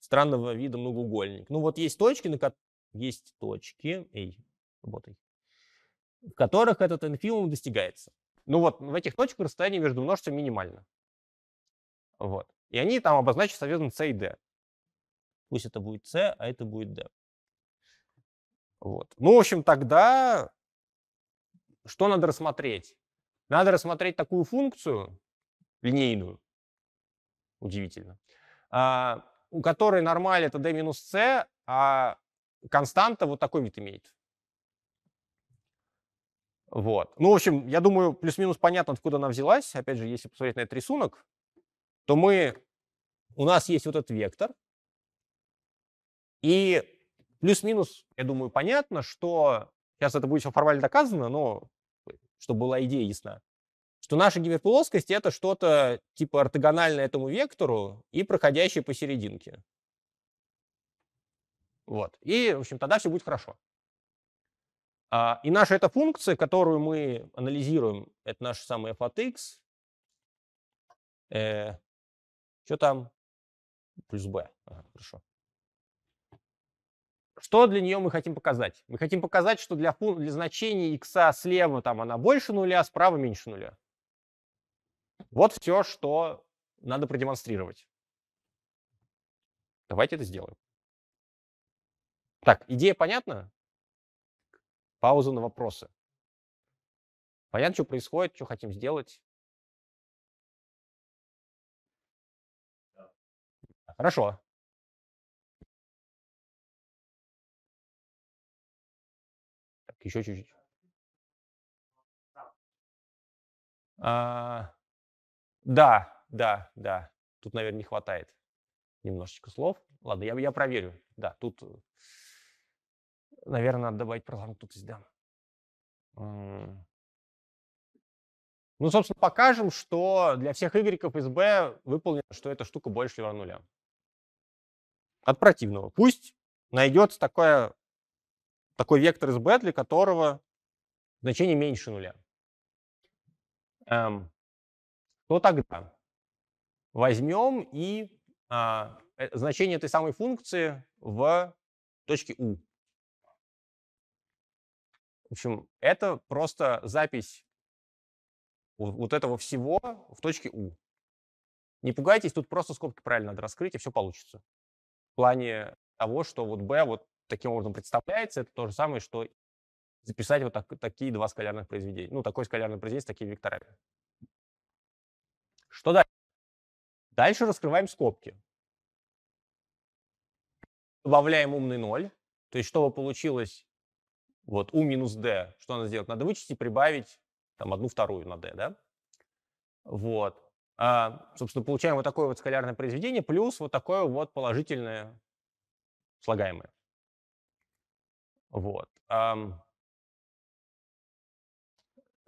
странного вида многоугольник. Ну вот есть точки, на ко... есть точки, эй, работай, в которых этот инфимум достигается. Ну вот в этих точках расстояние между множеством минимально. Вот. И они там обозначены соответственно, C и D. Пусть это будет C, а это будет D. Вот. Ну, в общем, тогда что надо рассмотреть? Надо рассмотреть такую функцию, линейную, удивительно, а, у которой нормаль это d минус c, а константа вот такой вид имеет. Вот. Ну, в общем, я думаю, плюс-минус понятно, откуда она взялась. Опять же, если посмотреть на этот рисунок, то мы... У нас есть вот этот вектор, и плюс-минус, я думаю, понятно, что сейчас это будет все формально доказано, но чтобы была идея ясна, что наша гиперплоскость — это что-то типа ортогональное этому вектору и проходящее посерединке. Вот. И, в общем, тогда все будет хорошо. А, и наша эта функция, которую мы анализируем, это наша самая f от x. Э, что там? Плюс b. Ага, хорошо. Что для нее мы хотим показать? Мы хотим показать, что для, для значения x слева там она больше нуля, а справа меньше нуля. Вот все, что надо продемонстрировать. Давайте это сделаем. Так, идея понятна? Пауза на вопросы. Понятно, что происходит, что хотим сделать? Хорошо. Еще чуть-чуть. А, да, да, да. Тут, наверное, не хватает немножечко слов. Ладно, я, я проверю. Да, тут, э, наверное, надо добавить про тут да. Ну, собственно, покажем, что для всех y из b выполнено, что эта штука больше равна нуля. От противного. Пусть найдется такое такой вектор из B, для которого значение меньше нуля. то эм, ну, тогда возьмем и а, э, значение этой самой функции в точке U. В общем, это просто запись вот этого всего в точке U. Не пугайтесь, тут просто скобки правильно надо раскрыть, и все получится. В плане того, что вот B вот таким образом представляется, это то же самое, что записать вот так, такие два скалярных произведения. Ну, такое скалярное произведение с такими векторами. Что дальше? Дальше раскрываем скобки. Добавляем умный ноль. То есть, чтобы получилось вот u минус d, что надо сделать? Надо вычесть и прибавить там одну вторую на d, да? Вот. А, собственно, получаем вот такое вот скалярное произведение плюс вот такое вот положительное слагаемое. Вот.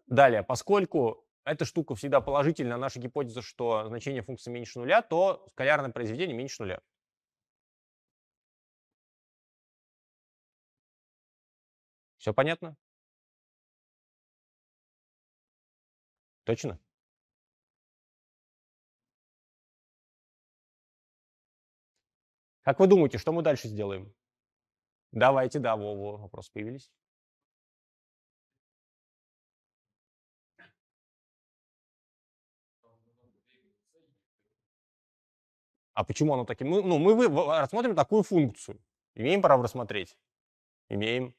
Далее, поскольку эта штука всегда положительна, наша гипотеза, что значение функции меньше нуля, то скалярное произведение меньше нуля. Все понятно? Точно? Как вы думаете, что мы дальше сделаем? Давайте, да, Вова, вопросы появились. А почему оно таким? Мы, ну, мы а, рассмотрим такую функцию. Имеем право рассмотреть? Имеем.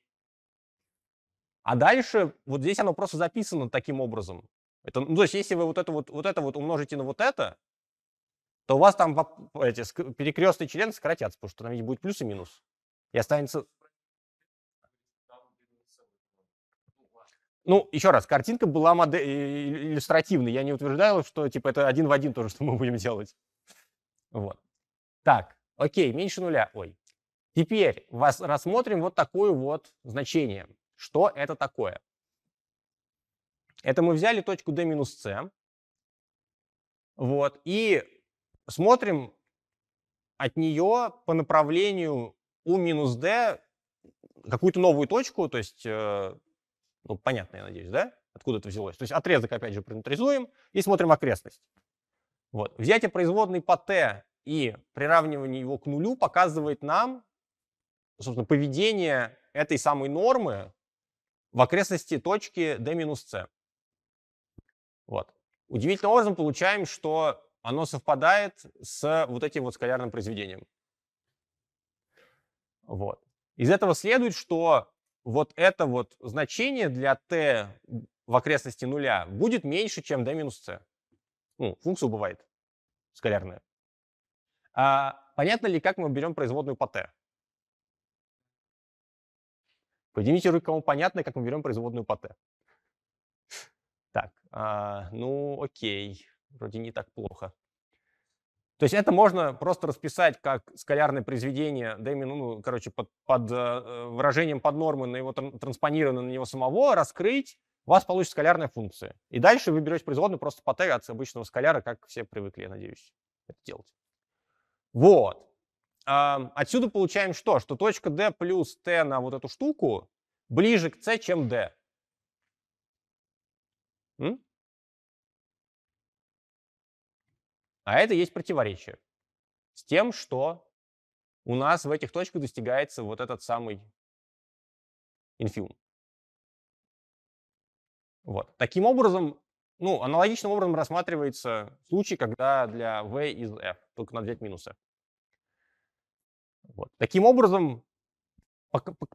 А дальше вот здесь оно просто записано таким образом. Это, ну, то есть если вы вот это вот, вот это вот умножите на вот это, то у вас там эти, перекрестные члены сократятся, потому что там ведь будет плюс и минус и останется... Ну, еще раз, картинка была модель... иллюстративной. Я не утверждаю, что типа это один в один то, что мы будем делать. Вот. Так, окей, меньше нуля. Ой. Теперь вас рассмотрим вот такое вот значение. Что это такое? Это мы взяли точку d минус c. Вот. И смотрим от нее по направлению у минус d какую-то новую точку, то есть, э, ну, понятно, я надеюсь, да, откуда это взялось. То есть отрезок, опять же, параметризуем и смотрим окрестность. Вот. Взятие производной по t и приравнивание его к нулю показывает нам, собственно, поведение этой самой нормы в окрестности точки d минус c. Вот. Удивительным образом получаем, что оно совпадает с вот этим вот скалярным произведением. Вот. Из этого следует, что вот это вот значение для t в окрестности нуля будет меньше, чем d минус c. Ну, функция убывает скалярная. А понятно ли, как мы берем производную по t? Поднимите руку, кому понятно, как мы берем производную по t. Так, а, ну окей, вроде не так плохо. То есть это можно просто расписать как скалярное произведение да Дэмина, ну, короче, под, под э, выражением под нормы на его транспонировано на него самого, раскрыть, у вас получится скалярная функция. И дальше вы берете производную просто по Т от обычного скаляра, как все привыкли, я надеюсь, это делать. Вот. Отсюда получаем что? Что точка D плюс T на вот эту штуку ближе к C, чем D. М? А это есть противоречие с тем, что у нас в этих точках достигается вот этот самый инфиум. Вот. Таким образом, ну, аналогичным образом рассматривается случай, когда для v из f, только надо взять минусы. Вот. Таким образом,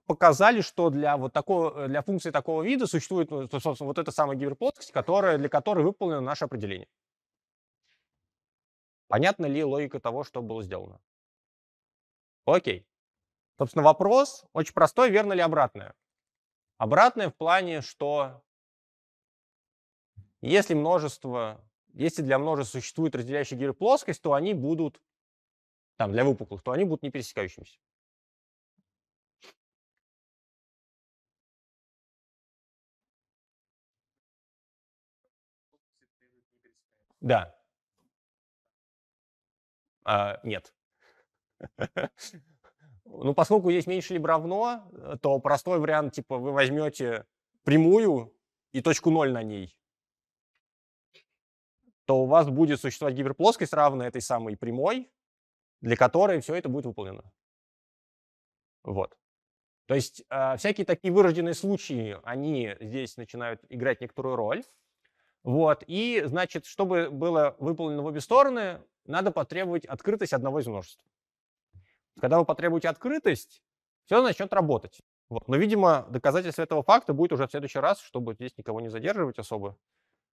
показали, что для, вот такого, для функции такого вида существует ну, собственно, вот эта самая гиперплоскость, которая, для которой выполнено наше определение. Понятна ли логика того, что было сделано? Окей. Собственно, вопрос очень простой, верно ли обратное? Обратное в плане, что если множество, если для множества существует разделяющая гироплоскость, то они будут, там, для выпуклых, то они будут не пересекающимися. Да. А, нет. Ну, поскольку есть меньше либо равно, э, то простой вариант, типа, вы возьмете прямую и точку 0 на ней, то у вас будет существовать гиперплоскость, равная этой самой прямой, для которой все это будет выполнено. Вот. То есть э, всякие такие вырожденные случаи, они здесь начинают играть некоторую роль. Вот. И, значит, чтобы было выполнено в обе стороны, надо потребовать открытость одного из множеств. Когда вы потребуете открытость, все начнет работать. Вот. Но, видимо, доказательство этого факта будет уже в следующий раз, чтобы здесь никого не задерживать особо.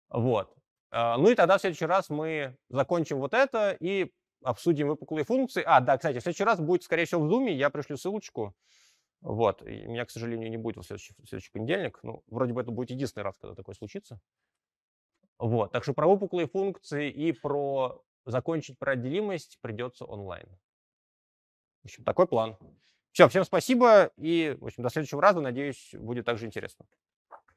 Вот. А, ну и тогда в следующий раз мы закончим вот это и обсудим выпуклые функции. А, да, кстати, в следующий раз будет, скорее всего, в Zoom, я пришлю ссылочку. Вот. И меня, к сожалению, не будет в следующий, в следующий понедельник. Ну, вроде бы это будет единственный раз, когда такое случится. Вот. Так что про выпуклые функции и про закончить про отделимость придется онлайн. В общем, такой план. Все, всем спасибо и, в общем, до следующего раза. Надеюсь, будет также интересно.